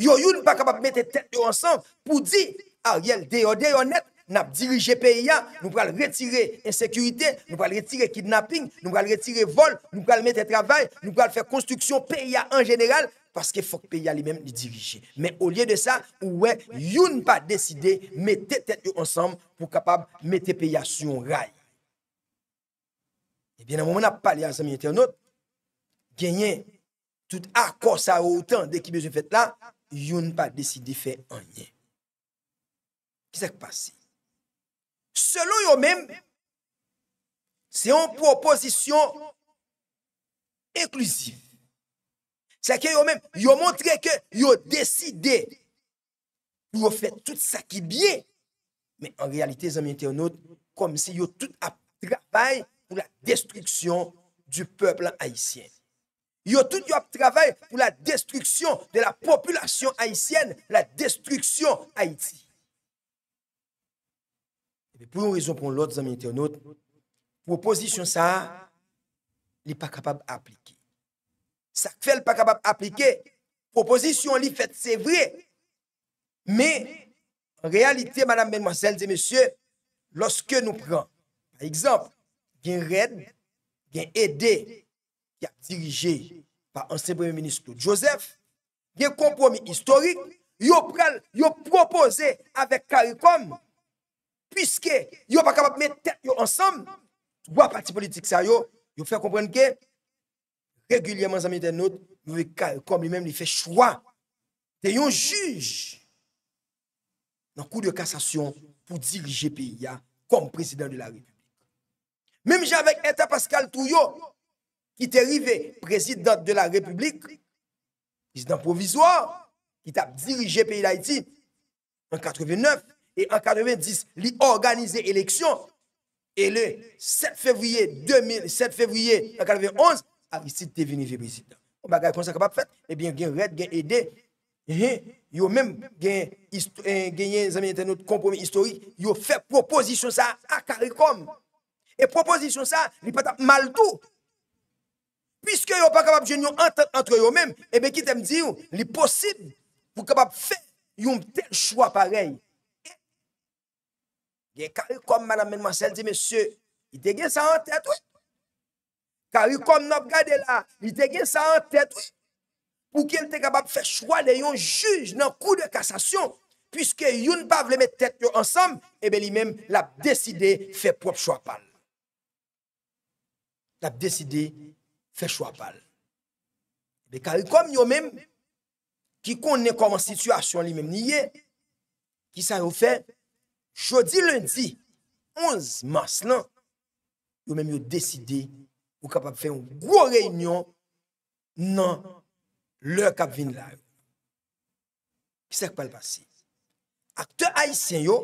Yo yon pas capable de mettre tête ensemble pour dire Ariel dehors honnête, net n'a dirigé pays nous allons retirer insécurité, nous allons retirer kidnapping, nous allons retirer vol, nous allons mettre travail, nous allons faire construction pays en général parce qu'il faut que pays lui-même le diriger. Mais au lieu de ça, ouais, yon pas décidé mettre tête ensemble pour capable mettre pays sur un rail. Et eh bien, à un moment, on a parlé à amis internautes, gagner tout accord ça autant dès qu'il besoin fait là, yon pas décidé de faire rien. Qu'est-ce qui passé Selon eux-mêmes, c'est une proposition inclusive. C'est que eux-mêmes, ils ont montré que ils ont décidé de faire tout ça qui est bien. Mais en réalité, les amis internautes, comme si ils ont tout travaillé pour la destruction du peuple haïtien. Yo tout yo ap travèl pou la destruksyon de la populasyon Haitienne, la destruksyon Haiti. Pou yon rezon pou lòt, zanmenite yon lòt, pou oposisyon sa, li pa kapab aplike. Sak fèl pa kapab aplike, pou oposisyon li fèt, sè vrè. Mè, en realité, madame, mèlmoisèl, zè mèsyè, lòske nou pran, qui a dirigé par ancien premier ministre Joseph, il a un compromis historique, il a proposé avec CARICOM, puisque il n'est pas capable de mettre tête ensemble, trois partis politiques, ça, yo, yo fait comprendre que régulièrement, amis internautes, Caricom lui-même, il fait choix de un juge dans le cours de cassation pour diriger le pays hein, comme président de la République. Même avec l'État Pascal Touyo, qui t'est arrivé président de la République, président provisoire, qui a dirigé le pays d'Haïti en 89 et en 90, il a organisé l'élection. Et le 7 février 2007 février 91, Aristide est venu président On va comme ça capable fait, eh bien gain red a aidé. a eh, même gagné un ami compromis historique, a fait proposition ça à CARICOM. Et proposition ça, il pas mal tout Piske eh yon pa kapab jen yon entet entre yon men, ebe ki te m di yon, li posib pou kapab fe yon tel chwa parey. Gye kar yon kom manan men mansel di mesye, yi te gen sa entet, wè. Kar yon kom nan gade la, yi te gen sa entet, wè. Ou gen te kapab fe chwa de yon juj nan kou de kasasyon, piske yon pa vle met tet yon ansam, ebe li men la ap deside fe prop chwa pal. La ap deside... fè chwa pal. Be kari kom yo mèm ki konè konwen situasyon li mèm niye, ki sa yo fè chodi lundi, 11 mars lan, yo mèm yo deside ou kapap fè yon gwo reynyon nan lèr kap vin la yon. Ki sek pal basi? Ak te aysen yo,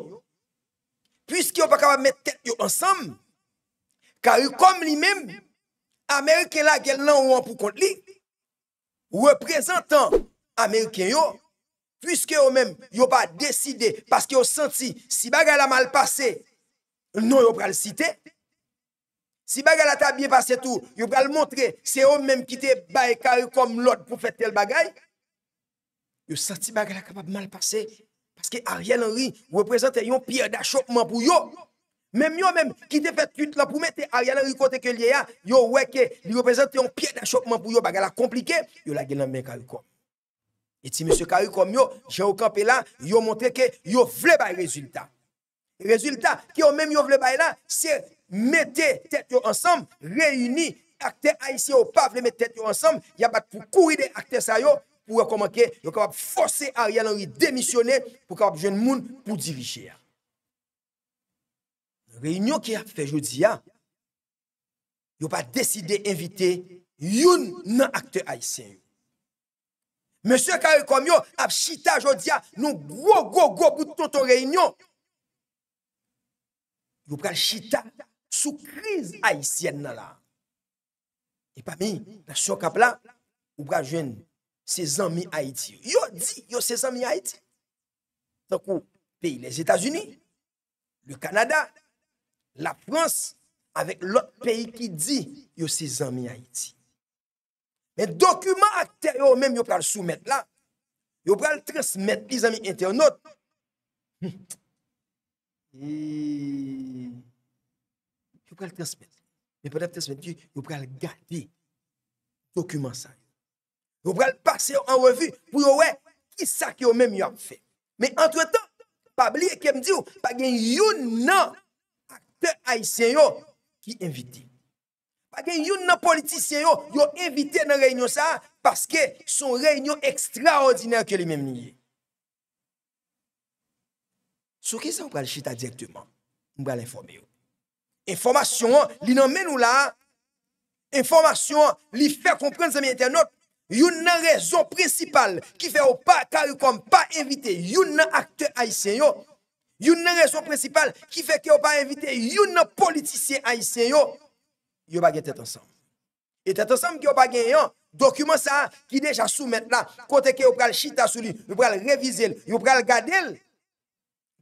pwis ki yo pa kapap mèt tèt yo ansam, kari kom li mèm Ameriken la gen nan ou an pou kont li, reprezentan Ameriken yo, pwiske yo men yo pa deside, paske yo senti, si bagay la mal pase, nou yo pral site, si bagay la ta biye pase tou, yo pral montre, se yo men kite bay karu kom lot pou fet tel bagay, yo senti bagay la kapab mal pase, paske Ariel Henry reprezentan yon pier da chokman pou yo, Mèm yo mèm ki te fè tut la pou mète a ryanan ri kote ke liye ya, yo wè ke li reprezentè yon piè dè chokman pou yo bagala komplike, yo la genan mè kari kwa. Et si mè se kari kom yo, jè yo kampe la, yo montè ke yo vle bay rezultat. Rezultat ki yo mèm yo vle bay la, se mète tèt yo ansam, reyuni akte a isi yo pa vle mè tèt yo ansam, ya bat pou kou ide akte sa yo, pou rekomake yo kapap fòse a ryanan ri demisyone, pou kapap jèn moun pou dirije ya. reynyon ki ap fe jodia, yo pa deside evite yon nan akte Aisyen. Mese kare kom yo ap chita jodia nou go go go bouton ton reynyon. Yo pral chita sou kriz Aisyen nan la. E pa mi, nasyon kap la, yo pral jwen se zanmi Aiti. Yo di yo se zanmi Aiti. Sankou, peyi les Etats-Unis, le Kanada, la prons, avek lot peyi ki di, yo se zami a iti. Men dokumen akter yo men, yo pral soumet la, yo pral transmet li zami internot, hmm. yo pral transmet, yo pral transmet ki, yo pral gati, dokumen sa, yo pral pase yo an revi, pou yo we, ki sa ki yo men yon fe. Men entretan, pa bli e kem di yo, pa gen yon nan, te aysen yo ki inviti. Pake yon nan politisyen yo, yo invite nan reynyon sa, paske son reynyon ekstraordinèr ke li menm nye. Sou ki sa mbra l chita direktèman, mbra l informe yo. Enformasyon li nan men ou la, enformasyon li fèr kompren zami internet, yon nan reyon prinsipal ki fè ou pa, ka yon kom pa invite, yon nan akte aysen yo, Une raison principale qui fait que vous pas invité un politicien haïtien, vous pas tête ensemble. Et tête ensemble qui pas gagné, document ça qui déjà soumet là, kote que yon pral chita sur lui, vous pral réviser, vous pral garder.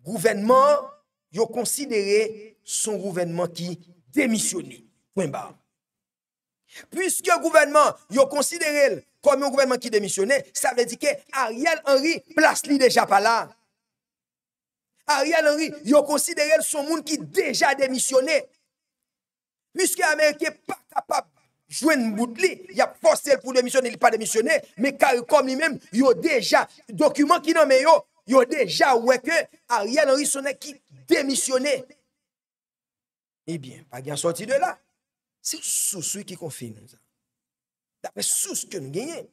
Gouvernement, yon considéré son gouvernement qui démissionne. Point Puisque le gouvernement, yon considéré comme un gouvernement qui démissionne, ça veut dire que Ariel Henry, place li déjà pas là. Ariel Henry, yo considéré son monde qui déjà démissionné. Puisque n'est pas capable de jouer une de il a forcé pour démissionner, il pas démissionné, mais CARICOM lui-même, il a déjà, document qui nomme yo, a déjà ouais que Ariel Henry sonne qui démissionné. Eh bien, pas bien sorti de là. C'est sous qui confine. ça. D'après sous que nous gagnons.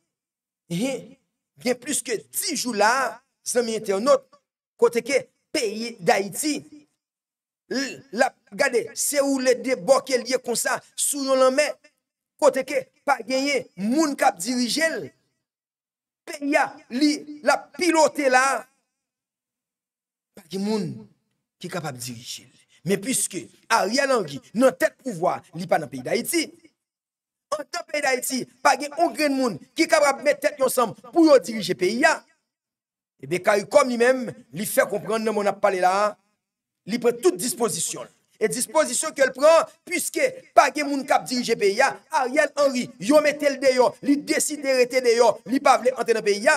Eh eh, bien plus que 10 jours là, amis internautes, côté que Peyi Daiti, la gade, se ou le de bokye liye konsa, sou yon lan me, kote ke, pa genye, moun kap dirijel. Peyi Daiti, li la pilote la, pa genye moun ki kapap dirijel. Me pwiske, a ria langi, nan tet pouvoi, li pa nan Peyi Daiti. An te Peyi Daiti, pa genye, on genye moun ki kapap met tet yon sam pou yo dirije Peyi Daiti. Ebe kari kom li men, li fè komprende nan moun ap pale la, li pre tout disposition. E disposition ke l pran, pwiske pa gen moun kap dirije pe ya, Ariel Henry, yo metel de yo, li desi de rete de yo, li pa vle antene pe ya,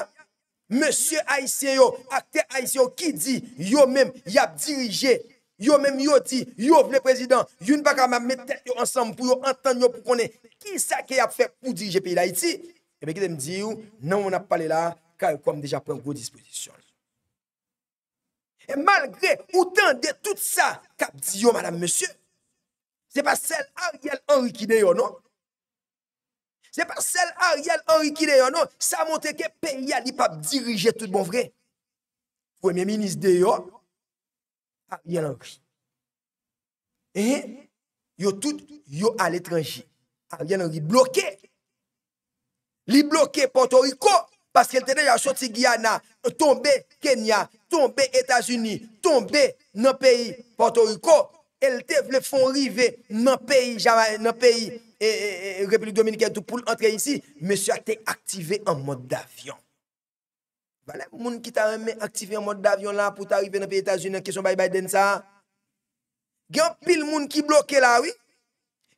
Monsie Aisyen yo, akte Aisyen yo, ki di, yo men, yap dirije, yo men yo di, yo vle prezident, yon baka mwen metel yo ansanm pou yo antan yo pou konen, ki sa ke yap fè pou dirije pe la iti? Ebe kete m di yo, nan moun ap pale la, ka yo kom deja pren gwo disposisyon. E malgre ou tan de tout sa kap di yo madame, monsieur, se pa sel Ariel Henrique de yo, non? Se pa sel Ariel Henrique de yo, non? Sa monte ke pe ya li pap dirije tout bon vre. Premier ministre de yo, Ariel Henrique. E yo tout yo al etranji. Ariel Henrique bloke. Li bloke Pantoriko. Paske el te de la choti Guyana, tombe Kenya, tombe Etasuni, tombe nan peyi Puerto Rico. El te vle fonrive nan peyi Republik Dominika et tout pou l'entrer ici. Mese a te aktive en mode d'avion. Vale pou moun ki ta reme aktive en mode d'avion la pou ta ripe nan peyi Etasuni an kesyon bay bay den sa? Gen pil moun ki bloke la oui?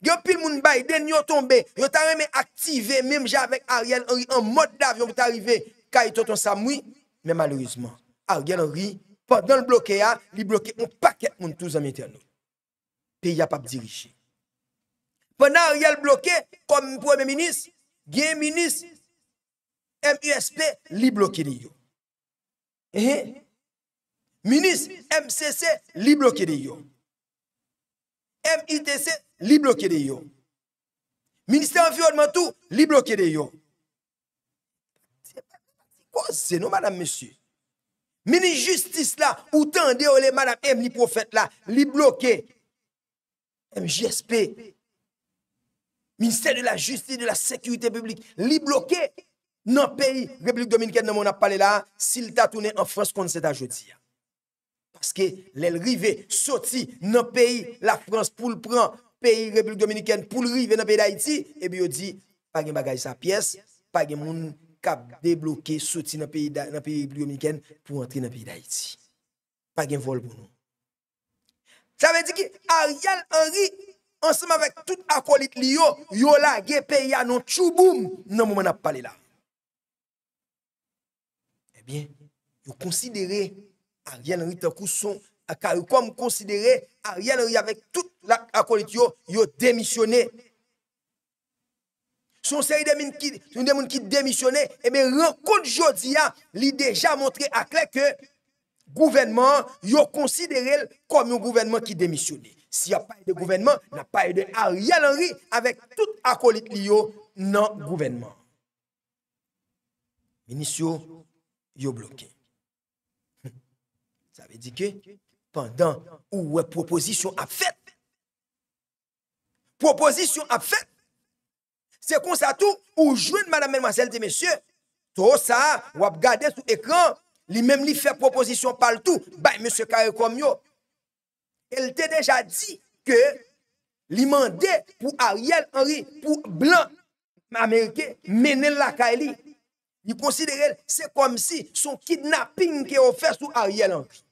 Yo pile moun Biden yo tombé, yo ta remé activé même avec Ariel Henry en mode d'avion pour arriver kay tonton Samoui, mais malheureusement Ariel Henry pendant le bloke, a, li bloqué ah, un paquet moun tous en internautes. Pays a pas dirigé. Pendant Ariel bloqué comme premier ministre, gen ministre MUSP li bloqué de yo. Eh? eh. Ministre MCC li bloqué de yo. M.I.T.C. li bloke de yo. Ministè environnementou, li bloke de yo. Se pati pati, kwa se nou, madame, monsieur? Mini justice la, ou tan de ole, oh, madame, M.Li profète la, li bloke, M.J.S.P., Ministè de la justice, de la sécurité publique, li bloke, nan peyi, Republique Dominique, nan moun ap pale la, s'il ta toune en France kon se ta jodi ya. Paske lèl rive, soti nan peyi la Frans pou l pran, peyi Republik Dominikèn pou l rive nan peyi Daiti, ebi yo di, pa gen bagaj sa piyes, pa gen moun kap deblouke, soti nan peyi Republik Dominikèn pou antre nan peyi Daiti. Pa gen vol pou nou. Sa men di ki, Ariel Henry, ansama vek tout akolit li yo, yo la gen peyi anon chou boum, nan mou men ap pale la. Ebi, eh yo konsidere... a riyan ri takou son akalikom konsidere, a riyan ri avèk tout akalik yo, yo demisyone. Son seri demoun ki demisyone, ebe renkoun jodia li deja montre akle ke gouvenman yo konsidere kom yon gouvenman ki demisyone. Si yon gouvenman nan paye de a riyan ri avèk tout akalik li yo nan gouvenman. Minisyon yo blokè. Medike, pendant ou wè proposisyon ap fèt, proposisyon ap fèt, se konsa tou ou jwèn madame menwansel de mèsyè, tou sa wè ap gade sou ekran, li mèm li fè proposisyon pal tou, bè mèsyè kare komyo. El te deja di ke li mande pou Ariel Henry, pou blan Amerike menen lakay li, li konsidere, se kom si son kidnapping ke ofè sou Ariel Henry.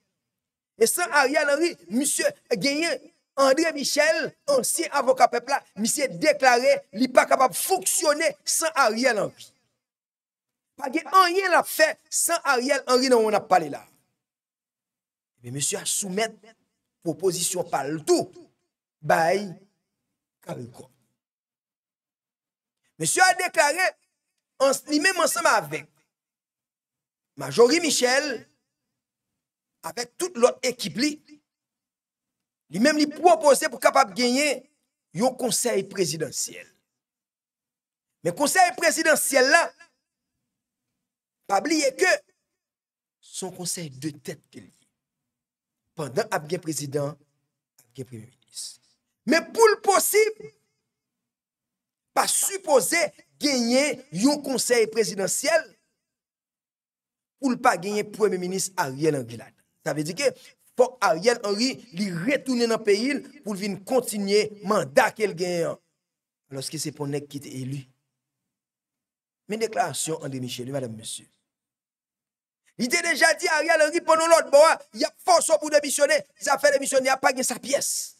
E san Ariel Henry, monsye genyen André Michel, ansye avokat pepla, monsye deklare li pa kapap foksyone san Ariel Henry. Pa genyen André la fe, san Ariel Henry nan wona pale la. Men monsye a soumet proposisyon pal tou, bay karikon. Monsye a deklare, ni men monsye ma avek, majori Michel... apè tout lò ekip li, li mèm li pou apose pou kapap genye yon konsey presidansyèl. Mè konsey presidansyèl la, pa bliye ke, son konsey de tèt ke li. Pendan ap genye presidans, ap genye premye minis. Mè pou l'posi, pa suppose genye yon konsey presidansyèl, ou l'pa genye premye minis a rien an gilad. Ta ve dike, pouk Ariel Henry li retounen nan peyil pou vin kontinye mandak el genyan. Lorski se ponen ki te elu. Men deklarasyon André Michelou, madame monsieur. I de deja di Ariel Henry pou nou lot, bo a, ya fonso pou demisyone, sa fè demisyone a pa gen sa piyes.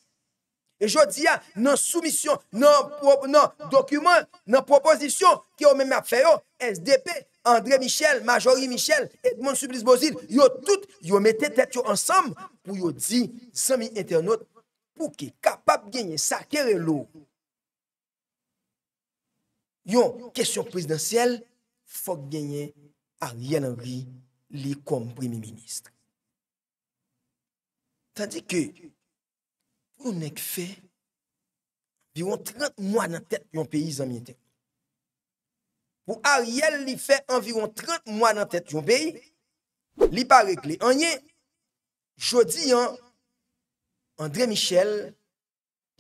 Je di ya nan soumisyon, nan dokumen, nan proposisyon ki yo mè mè fè yo, oh, SDP, André Michel, Majorie Michel, Edmond Sublis-Bosil, yo tout yo mète tèt yo ansam pou yo di 100.000 internaut pou ki kapap genye sakère lò. Yo, kesyon prezidentiyel, fòk genye a rien anri li kom premi ministre. Tandikè, ou nek fe viron 30 mwa nan tet yon peyi zanmye ten. Ou Ariel li fe environ 30 mwa nan tet yon peyi, li pa rekli. Anye, jodi an, André Michel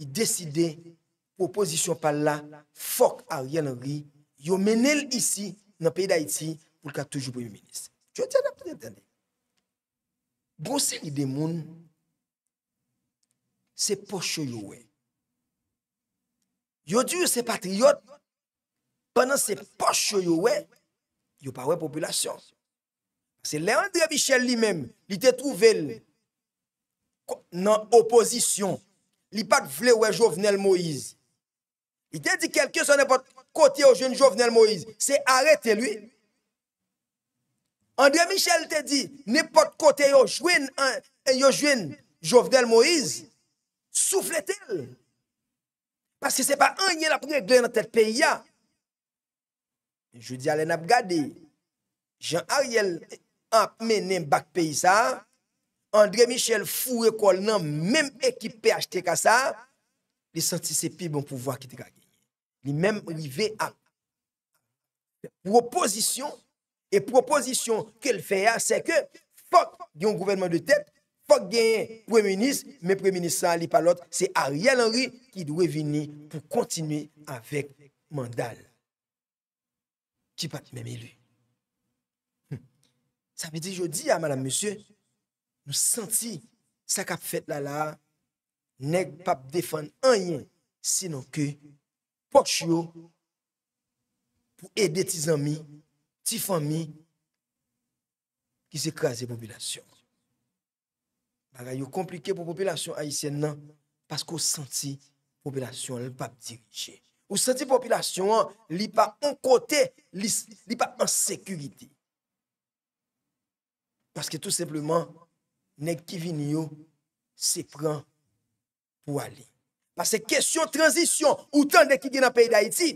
i deside oposisyon pal la, fok Ariel Henry, yo menel isi nan peyi da iti, pou lka toujou pou yon menis. Jodi an apre yon ten. Bousi li demoun, Se poche yo wey. Yo di yo se patriyot. Pendan se poche yo wey. Yo pa wey popilasyon. Se le Andre Michel li men. Li te trouvel. Nan oposisyon. Li pat vle wey Jovenel Moïse. Li te di kelke se ne pot kote yo jwen Jovenel Moïse. Se arete lui. Andre Michel te di. Ne pot kote yo jwen Jovenel Moïse. Soufletel. Pase se pa anye la pou gwen nan tel pey ya. Je di alen ap gade. Jean Ariel ap menen bak pey sa. Andre Michel fou re kol nan menm ekip pey achete ka sa. Li santi se pi bon pou vwa ki te kage. Li menm li ve ap. Proposisyon. E proposisyon ke l fey ya se ke fok yon gouvenman de tep. Fok genyen pre-minis, men pre-minis sa li palot, se Ariel Henry ki dwe vini pou kontinuye avèk mandal. Ki pa mèm elu. Hm. Sa me di jodi ya, madame, monsieur, nou senti sa kap fèt la la nek pa defan anyen, sinon ke poch yo pou edè ti zanmi, ti fanmi ki se krasè populasyon. Ara yo komplike pou populasyon Haitien nan, paske ou senti populasyon l pa ap dirije. Ou senti populasyon an, li pa an kote, li pa an sekurite. Paske tout sepleman, neg ki vin yo, se pran pou ali. Paske kesyon tranzisyon, ou tan dek ki di nan paye d'Haiti,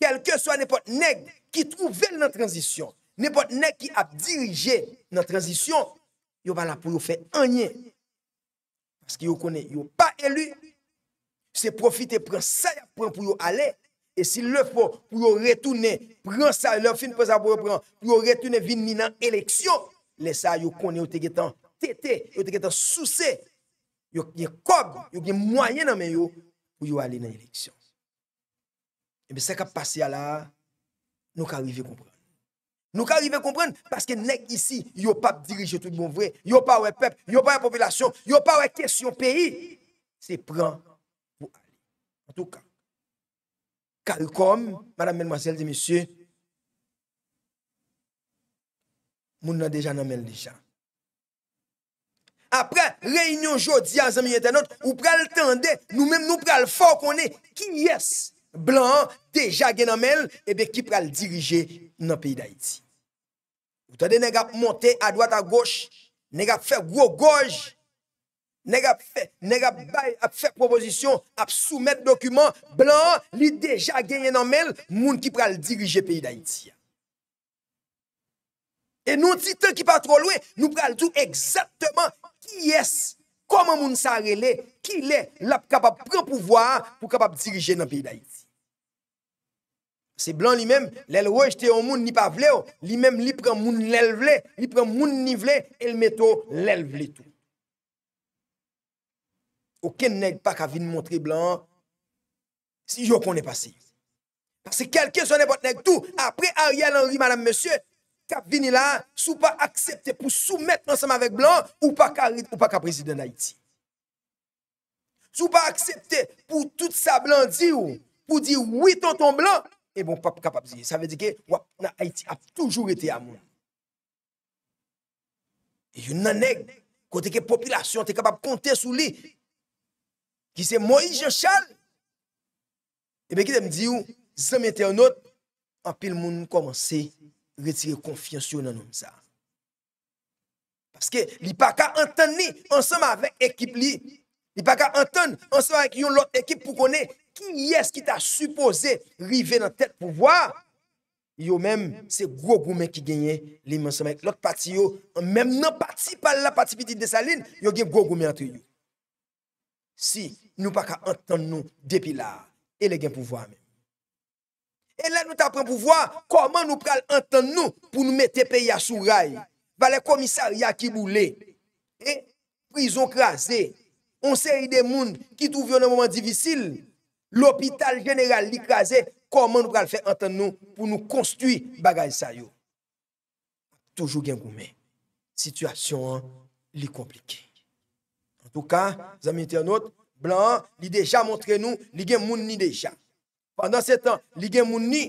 kelke so an nepot neg ki trouvel nan tranzisyon, nepot neg ki ap dirije nan tranzisyon, Yo va la pou yo fè anye. Pask yo kone, yo pa elu. Se profite, pren sa, pren pou yo ale. E si le pou, pou yo retoune, pren sa, le fin pou sa pou yo pren, pou yo retoune vin ni nan eleksyon. Le sa, yo kone, yo te getan tete, yo te getan souse. Yo gen kog, yo gen mwayen nan men yo, pou yo ale nan eleksyon. Ebe sa ka pase ya la, nou ka rive koubre. Nous arrivons à comprendre parce que nèg ici, yo pas diriger tout le monde vrai, yo pas ouais peuple, yo pas population, yo pas ouais question pays. C'est prend pour aller. En tout cas, car comme, madame mademoiselle et messieurs, nous avons déjà nan déjà. Après réunion jodi à amis internautes, ou temps de, nous-mêmes nous le fort qu'on est qui est ce Blan, deja gen nan men, ebe ki pral dirije nan peyi da iti. Wotade negap monte a doat a goj, negap fe gro goj, negap fè, negap bay ap fè proposisyon, ap soumet dokumen, blan li deja gen nan men, moun ki pral dirije peyi da iti. E nou titan ki patro loue, nou pral tou egzatman ki yes, koman moun sa rele, ki le la prapap pran pou vwaan pou kapap dirije nan peyi da iti. C'est blanc lui-même, l'aile rejeté au monde, ni pas vle, lui-même, il prend moun l'aile vle, il prend moun ni vle, et il met l'aile vle tout. Aucun nègre pas qu'à venir montrer blanc, si je connais pas Parce que quelqu'un est n'importe nègre tout, après Ariel Henry, madame, monsieur, qu'à venir là, sous pas accepter pour soumettre ensemble avec blanc, ou pas qu'à ou président d'Haïti. Sou pas accepter pour toute sa blanc ou, pour dire oui tonton blanc, et bon pas capable de Ça veut dire que on na Haïti a toujours été à il Et a nan côté que population est capable de compter sur lui, qui c'est Moïse Jean-Charles. Et eh bien, qui me dit, les internautes, en pile moun commencé à retirer confiance sur nous. Parce que li pas qu'à entendre ensemble avec l'équipe li. il pas qu'à entendre ensemble avec autre équipe pour connaître Ki yes ki ta suppose rive nan tet pou vwa? Yo menm se gro goumen ki genye, li menseman ek lot pati yo, an menm nan pati pal la pati pitin de salin, yo gen gro goumen atri yo. Si, nou pa ka antan nou depi la, e le gen pou vwa menm. E la nou ta pran pou vwa, koman nou pral antan nou, pou nou mette pe ya sou ray, ba le komisar ya ki mou le, e, prizon kras de, on seri de moun, ki tou vwe nan mouman divisil, L'opital general li kaze, koman nou pral fè anten nou pou nou konstui bagaj sa yo? Toujou gen goumen. Sityasyon an li komplike. En tou ka, zami internet, Blan li deja montre nou, li gen moun ni deja. Pendan se tan, li gen moun ni,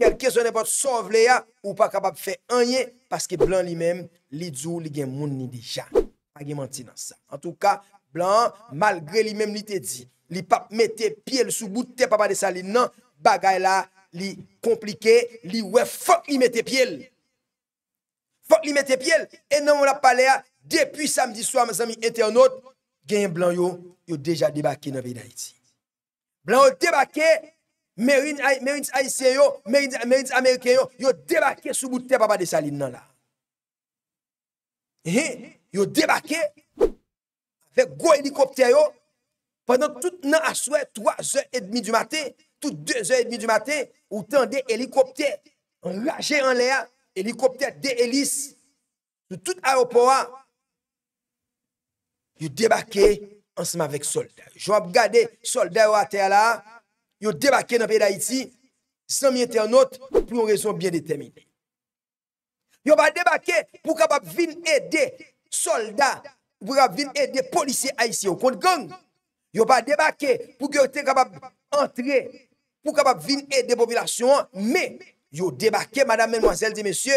kelke zonè pot sov le ya ou pa kapab fè anye, paske Blan li men, li djou li gen moun ni deja. Pa gen manti nan sa. En tou ka, Blan, malgre li men li te di, li pas mette pied sous bout de papa de saline non bagay la li compliqué li ouais fuck li mette pied faut li mette pied et non on l'a parlé depuis samedi soir mes amis internautes gen blanc yo yo déjà débarqué dans pays d'Haïti blanc débarqué Marine marine haïtiens yo marine américains yo yo débarqué sous bout de papa de saline non là eh, eh yo débarqué avec gros hélicoptère yo Pendant tout nan aswe, 3h30 du maten, tout 2h30 du maten, ou tan de helikopter, en laje en lea, helikopter de helis, de tout aropora, yo debake ansman vek soldat. Jwa ap gade soldat ou ate la, yo debake nan peyda iti, 100 mien te anot, pou yon rezon bien detemine. Yo ba debake, pou kap ap vin ede soldat, pou kap vin ede polisi a iti, ou kont gang, yo pa debake pou ki yo te kapab entre, pou kapab vin et de popilasyon, me, yo debake, madame, menwazel, di mesye,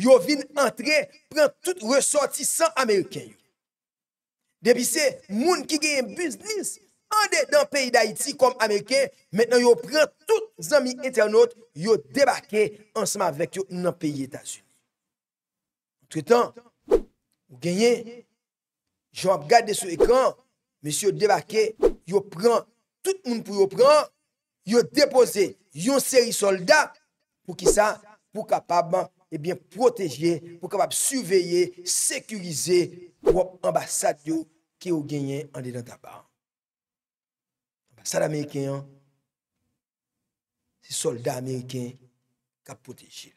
yo vin entre, pren tout resorti san Ameriken yo. Depi se, moun ki genye buslis, ande dan peyi da Haiti kom Ameriken, menw yo pren tout zami etenot, yo debake ansama vek yo nan peyi Etasyen. Touti tan, genye, joun ap gade sou ekran, Monsi ou debake, yo pran, tout moun pou yo pran, yo depose yon seri soldat pou ki sa pou kapab ebyen eh proteje, pou kapab suveyye, sekurize wop ambasade yo ki yo genye an de dan taban. Ambasade Ameriken, se soldat Ameriken ka proteje.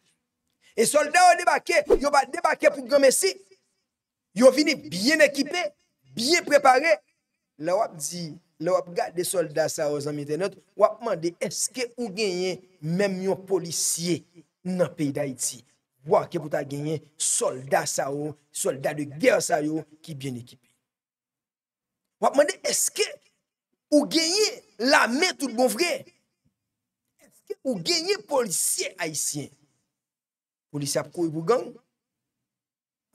E soldat ou debake, yo ba debake pou Grand Messi, yo vini bien ekipé, bien preparé, la wap di, la wap gade solda sa ou zanmite not, wap mande eske ou genye menm yon polisye nan pey da iti. Wak e pou ta genye solda sa ou, solda de ger sa ou ki bien ekipi. Wap mande eske ou genye la men tout bonvre, ou genye polisye haisyen. Polisye ap kou yon pou gang,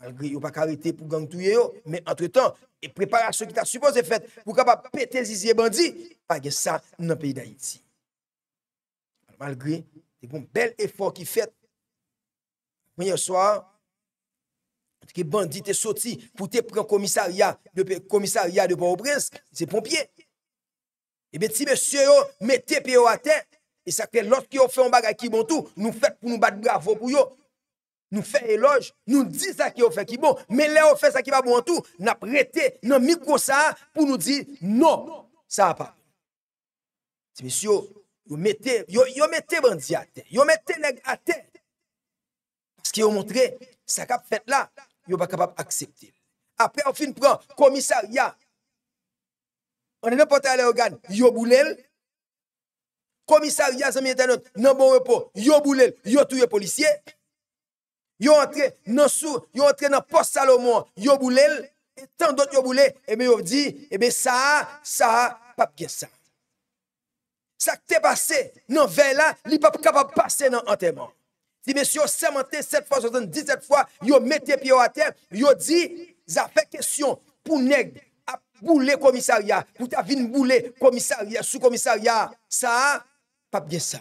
mal gri yon pa karite pou gang touye yo, men entre tan, E preparasyon ki ta supose fet pou ka pa petel zizi e bandi, pa ge sa nan peyi da iti. Malgre, e bon bel efor ki fet, mwenye swar, ki bandi te soti pou te pren komisarya, komisarya de bon oprens, se pompye. E beti mè sè yo, mè te peyo a te, e sa kè lòt ki yo fè an baga ki bon tou, nou fèt pou nou bat bravo pou yo, nous fait éloge, nous dit ça qui a fait qui bon, mais là on fait ça qui va bon en tout, n'a prêté non micro ça pour nous dire non, ça va pas. Monsieur, vous mettez yo yo mettez bandit à terre, yo mettez nèg à terre. Parce qu'ils ont montré ça qu'a fait là, yo pas capable accepter. Après on fin prend commissariat. On est n'importe à l'organe, yo boulel, commissariat zami internet, non bon repos, yo boulel, yo les policiers. yo entre nan sou, yo entre nan post Salomon, yo boulèl, etan dot yo boulè, eme yo di, eme sa ha, sa ha, pap gè sa. Sa kte basè, nan vè la, li pap kapab basè nan antèman. Ti mè si yo sèmentè, 7 fòs, 17 fòs, yo metè piyo a tèm, yo di, za fè kèsyon, pou neg, ap boulè komissaryat, pou ta vin boulè komissaryat, sou komissaryat, sa ha, pap gè sa.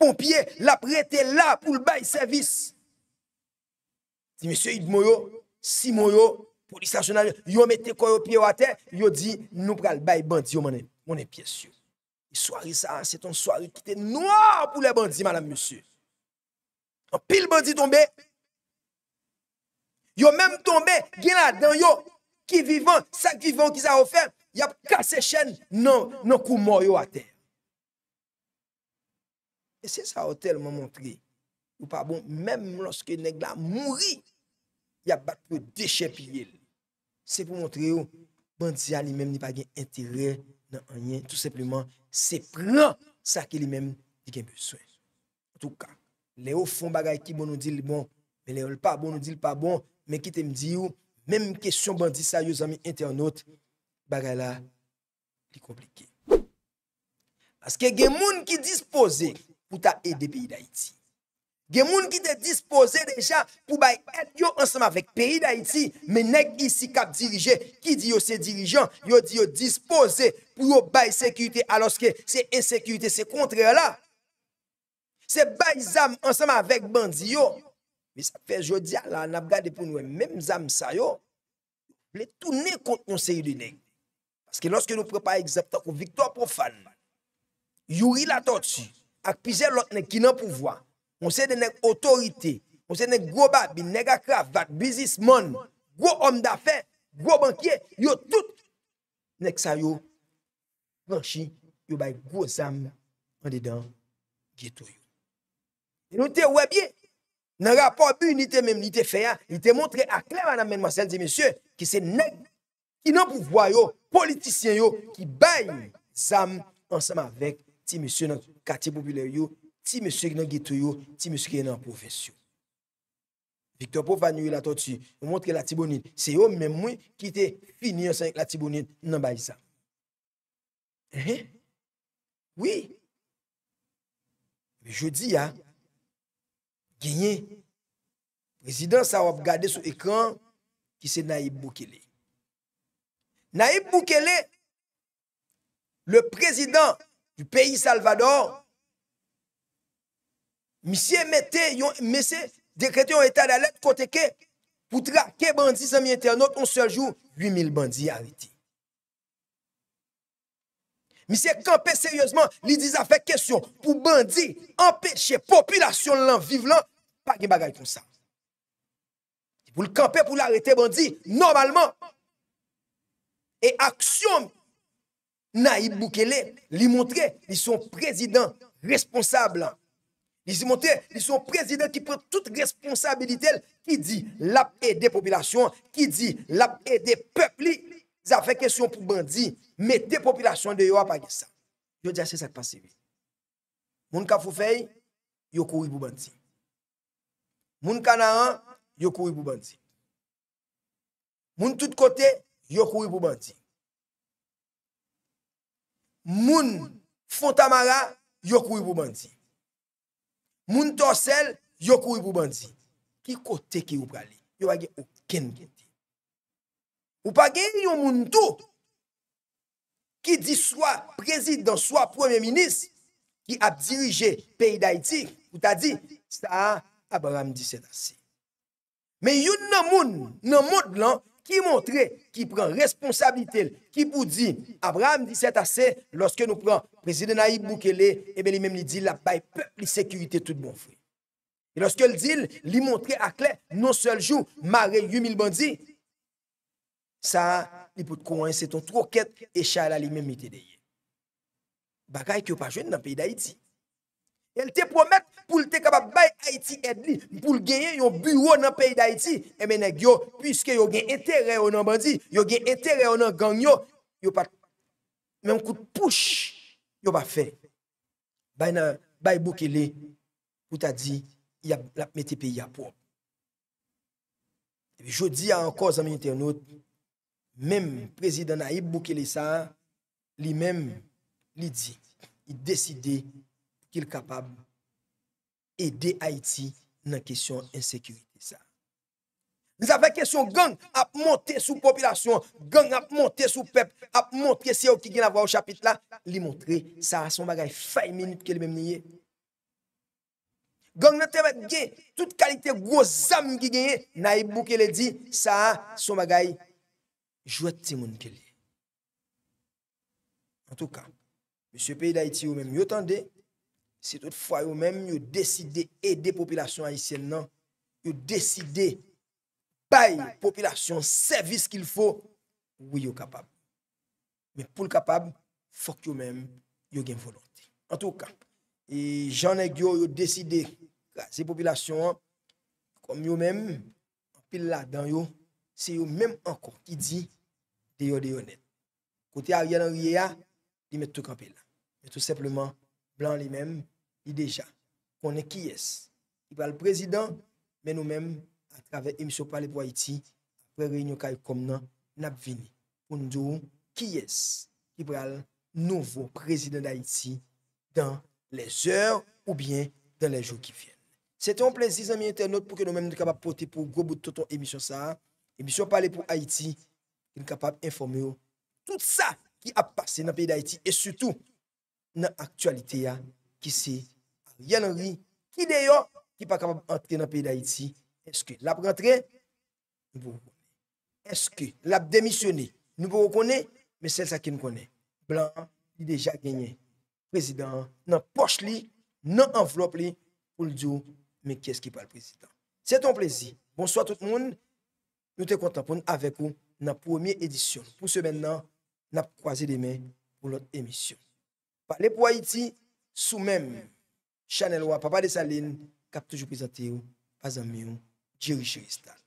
Pompye, la prete la, pou l'bay servis, Si monsye id mwoyo, si mwoyo, polisasyonaryo, yo mette koyo piye wate, yo di nou pral bay bandi yo mwone piye syo. Soari sa an, se ton soari ki te noua pou le bandi mwala monsye. An pil bandi tombe, yo menm tombe gena dan yo ki vivan, sak vivan ki sa ofen, yap kase chen nan kou mwoyo wate. E se sa hotel mwontri. Ou pabon, mèm lòske nèk la mouri, ya bat pò deche pirel. Se pou montre ou, bandia li mèm nipa gen intirel nan anyen. Tout sepleman, se plan sa ki li mèm di gen beswen. En tout ka, bon le bon, bon ou fon bagay ki bon nou dil bon, men le ou l'pabon nou dil pabon, men ki tem di ou, mèm kèsyon bandi sa yo zami internet, bagay la li komplike. Aske gen moun ki dispose, pou ta e de peyi da iti. Gen moun ki te dispose deja pou bay et yo ansama vek peyi da iti, menek isi kap dirije, ki di yo se dirijan, yo di yo dispose pou yo bay sekurite aloske se esekurite se kontre la. Se bay zam ansama vek bandi yo, mi sape jodi ala anap gade pou nou e mem zam sa yo, ple tou ne kont konseyi de nek. Aske nonske nou prepa egzapta konviktor profan, yuri la totu ak pize lotne ki nan pouvoa, Monsè de nèk otorite, monsè de nèk groba bi nèk akraf vat bizis mon, gro om da fe, gro bankye, yo tout nèk sa yo pranshi, yo bay gro zam nan didan geto yo. Yon te webyen, nan rapor bi nite menm nite feya, nite montre akleman nan menm asen de monsè, ki se nèk ki nan pouvoy yo, politisyen yo, ki bany zam ansam avek ti monsè nan kati popüler yo. ti mè sèk nan gètou yo, ti mè sèk nan profesyon. Victor Pouf anouye la ton tsy, mè mwontre la tibounine, se yo mè mwen ki te fini an sèk la tibounine nan bayisa. Eh, eh, oui. Jodi ya, genye, rezidant sa wap gade sou ekran ki se Naib Boukele. Naib Boukele, le prezidant du peyi Salvador, misye mette yon mesye dekrete yon etade alek koteke pou trake bandi sa miye ternote on sel jou, 8000 bandi ariti. Misye kampe seryosman li diz a fek kesyon pou bandi empeshe populasyon lan vive lan, pa gen bagay kon sa. Si pou l'kampe pou l'arete bandi normalman e aksyon na i boukele li montre li son prezident responsable lan ils sont présidents qui prennent toute responsabilité, qui dit la des populations, qui dit la peuples, ils Ça fait question pour mais des populations de yoa pas ça. Je dis c'est ça qui passe. Moun ka fait yo couru pour bandi. Moun kanaan, yo de pour bandi. Moun tout côté, yo couru pour bandi. Moun fontamara, yo couru pour bandi. moun to sel, yo kou i pou bandi. Ki kote ki ou prale, yo wage ou ken gen ti. Ou page yon moun tou, ki di swa prezid, dan swa premier minis, ki ap dirije peyi da iti, ou ta di, sa Abraham 17 ase. Men yon nan moun, nan moun lan, ki montre, ki pran responsabilitel, ki pou di, Abraham 17 a 7, loske nou pran, prezident Naib Boukele, ebe li mem li di, la pay pep li sekurite tout bonfou. E loske li di, li montre akle, non sol jou, Marey Yumi il bandi, sa, li pou te kouen, se ton troket, e chala li mem ite deye. Bagay ki ou pa jwen nan peyi da iti, El te promet pou l te kabab bay Haiti Edli, pou l geye yon bureau nan peyi d'Haiti, eme negyo pwiske yon gen etere yon nan bandi, yon gen etere yon nan gangyo, yon pat, menm kout pouch yon ba fe. Bay nan, bay Boukele pou ta di, yon la meti peyi apon. Je di an koz an menye tenot, menm prezident Naib Boukele sa, li menm, li di, li deside ki l kapab ede Haiti nan kesyon insekurite sa. Ni sa fe kesyon gang ap monte sou popilasyon, gang ap monte sou pep, ap monte kesye ou ki gen avwa ou chapit la, li montre, sa a son bagay fay minute ke li bem niye. Gang nan te vege, tout kalite gwo zam ki genye, na i bouke le di, sa a son bagay jwet ti moun ke li. En tou ka, mese peyi d'Haiti ou men, yo tende Se tout fwa yo men, yo deside Ede popilasyon ayisyen nan Yo deside Paye popilasyon, servis ki l fo Ou yo kapab Men pou l kapab Fok yo men, yo gen volante En tout ka, jen ek yo Yo deside, la, se popilasyon Kom yo men An pil la dan yo Se yo men an kon ki di De yo de yo net Kote a yon an wye ya, di met tout kan pil Met tout sepleman, blan li men Di deja, konen ki yes, ki pral prezident, men nou men akrave emisyon pale pou Haiti, pou reyoun yo kay kom nan nap vini. Konen jou, ki yes, ki pral nouvo prezident d'Haiti, dan les heures ou bien dan les jours qui viennent. Sete en plezis, ami internet, pou ke nou men nou kapap pote pou gobo tout ton emisyon sa, emisyon pale pou Haiti, ki nou kapap informe yo tout sa ki ap pase nan peyi d'Haiti, et surtout nan aktualite ya, Kisi, a yon ri, ki deyo, ki pa kapab entri nan peyi da iti. Eske, lap rentre, nou pou pou. Eske, lap demisyone, nou pou pou kone, men sel sa ki nou kone. Blan, ki deja genye. Prezident, nan poche li, nan envelop li, pou l'dyo, men kes ki pa l'prezident. Se ton plezi, bonswa tout moun, nou te kontapoun avekou nan pwomiye edisyon. Pwosye men nan, nan kwazi demen pou lot emisyon. Sou men, chanel wapapade salin, kap toujou pizati ou, azan mi ou, jiri shiristan.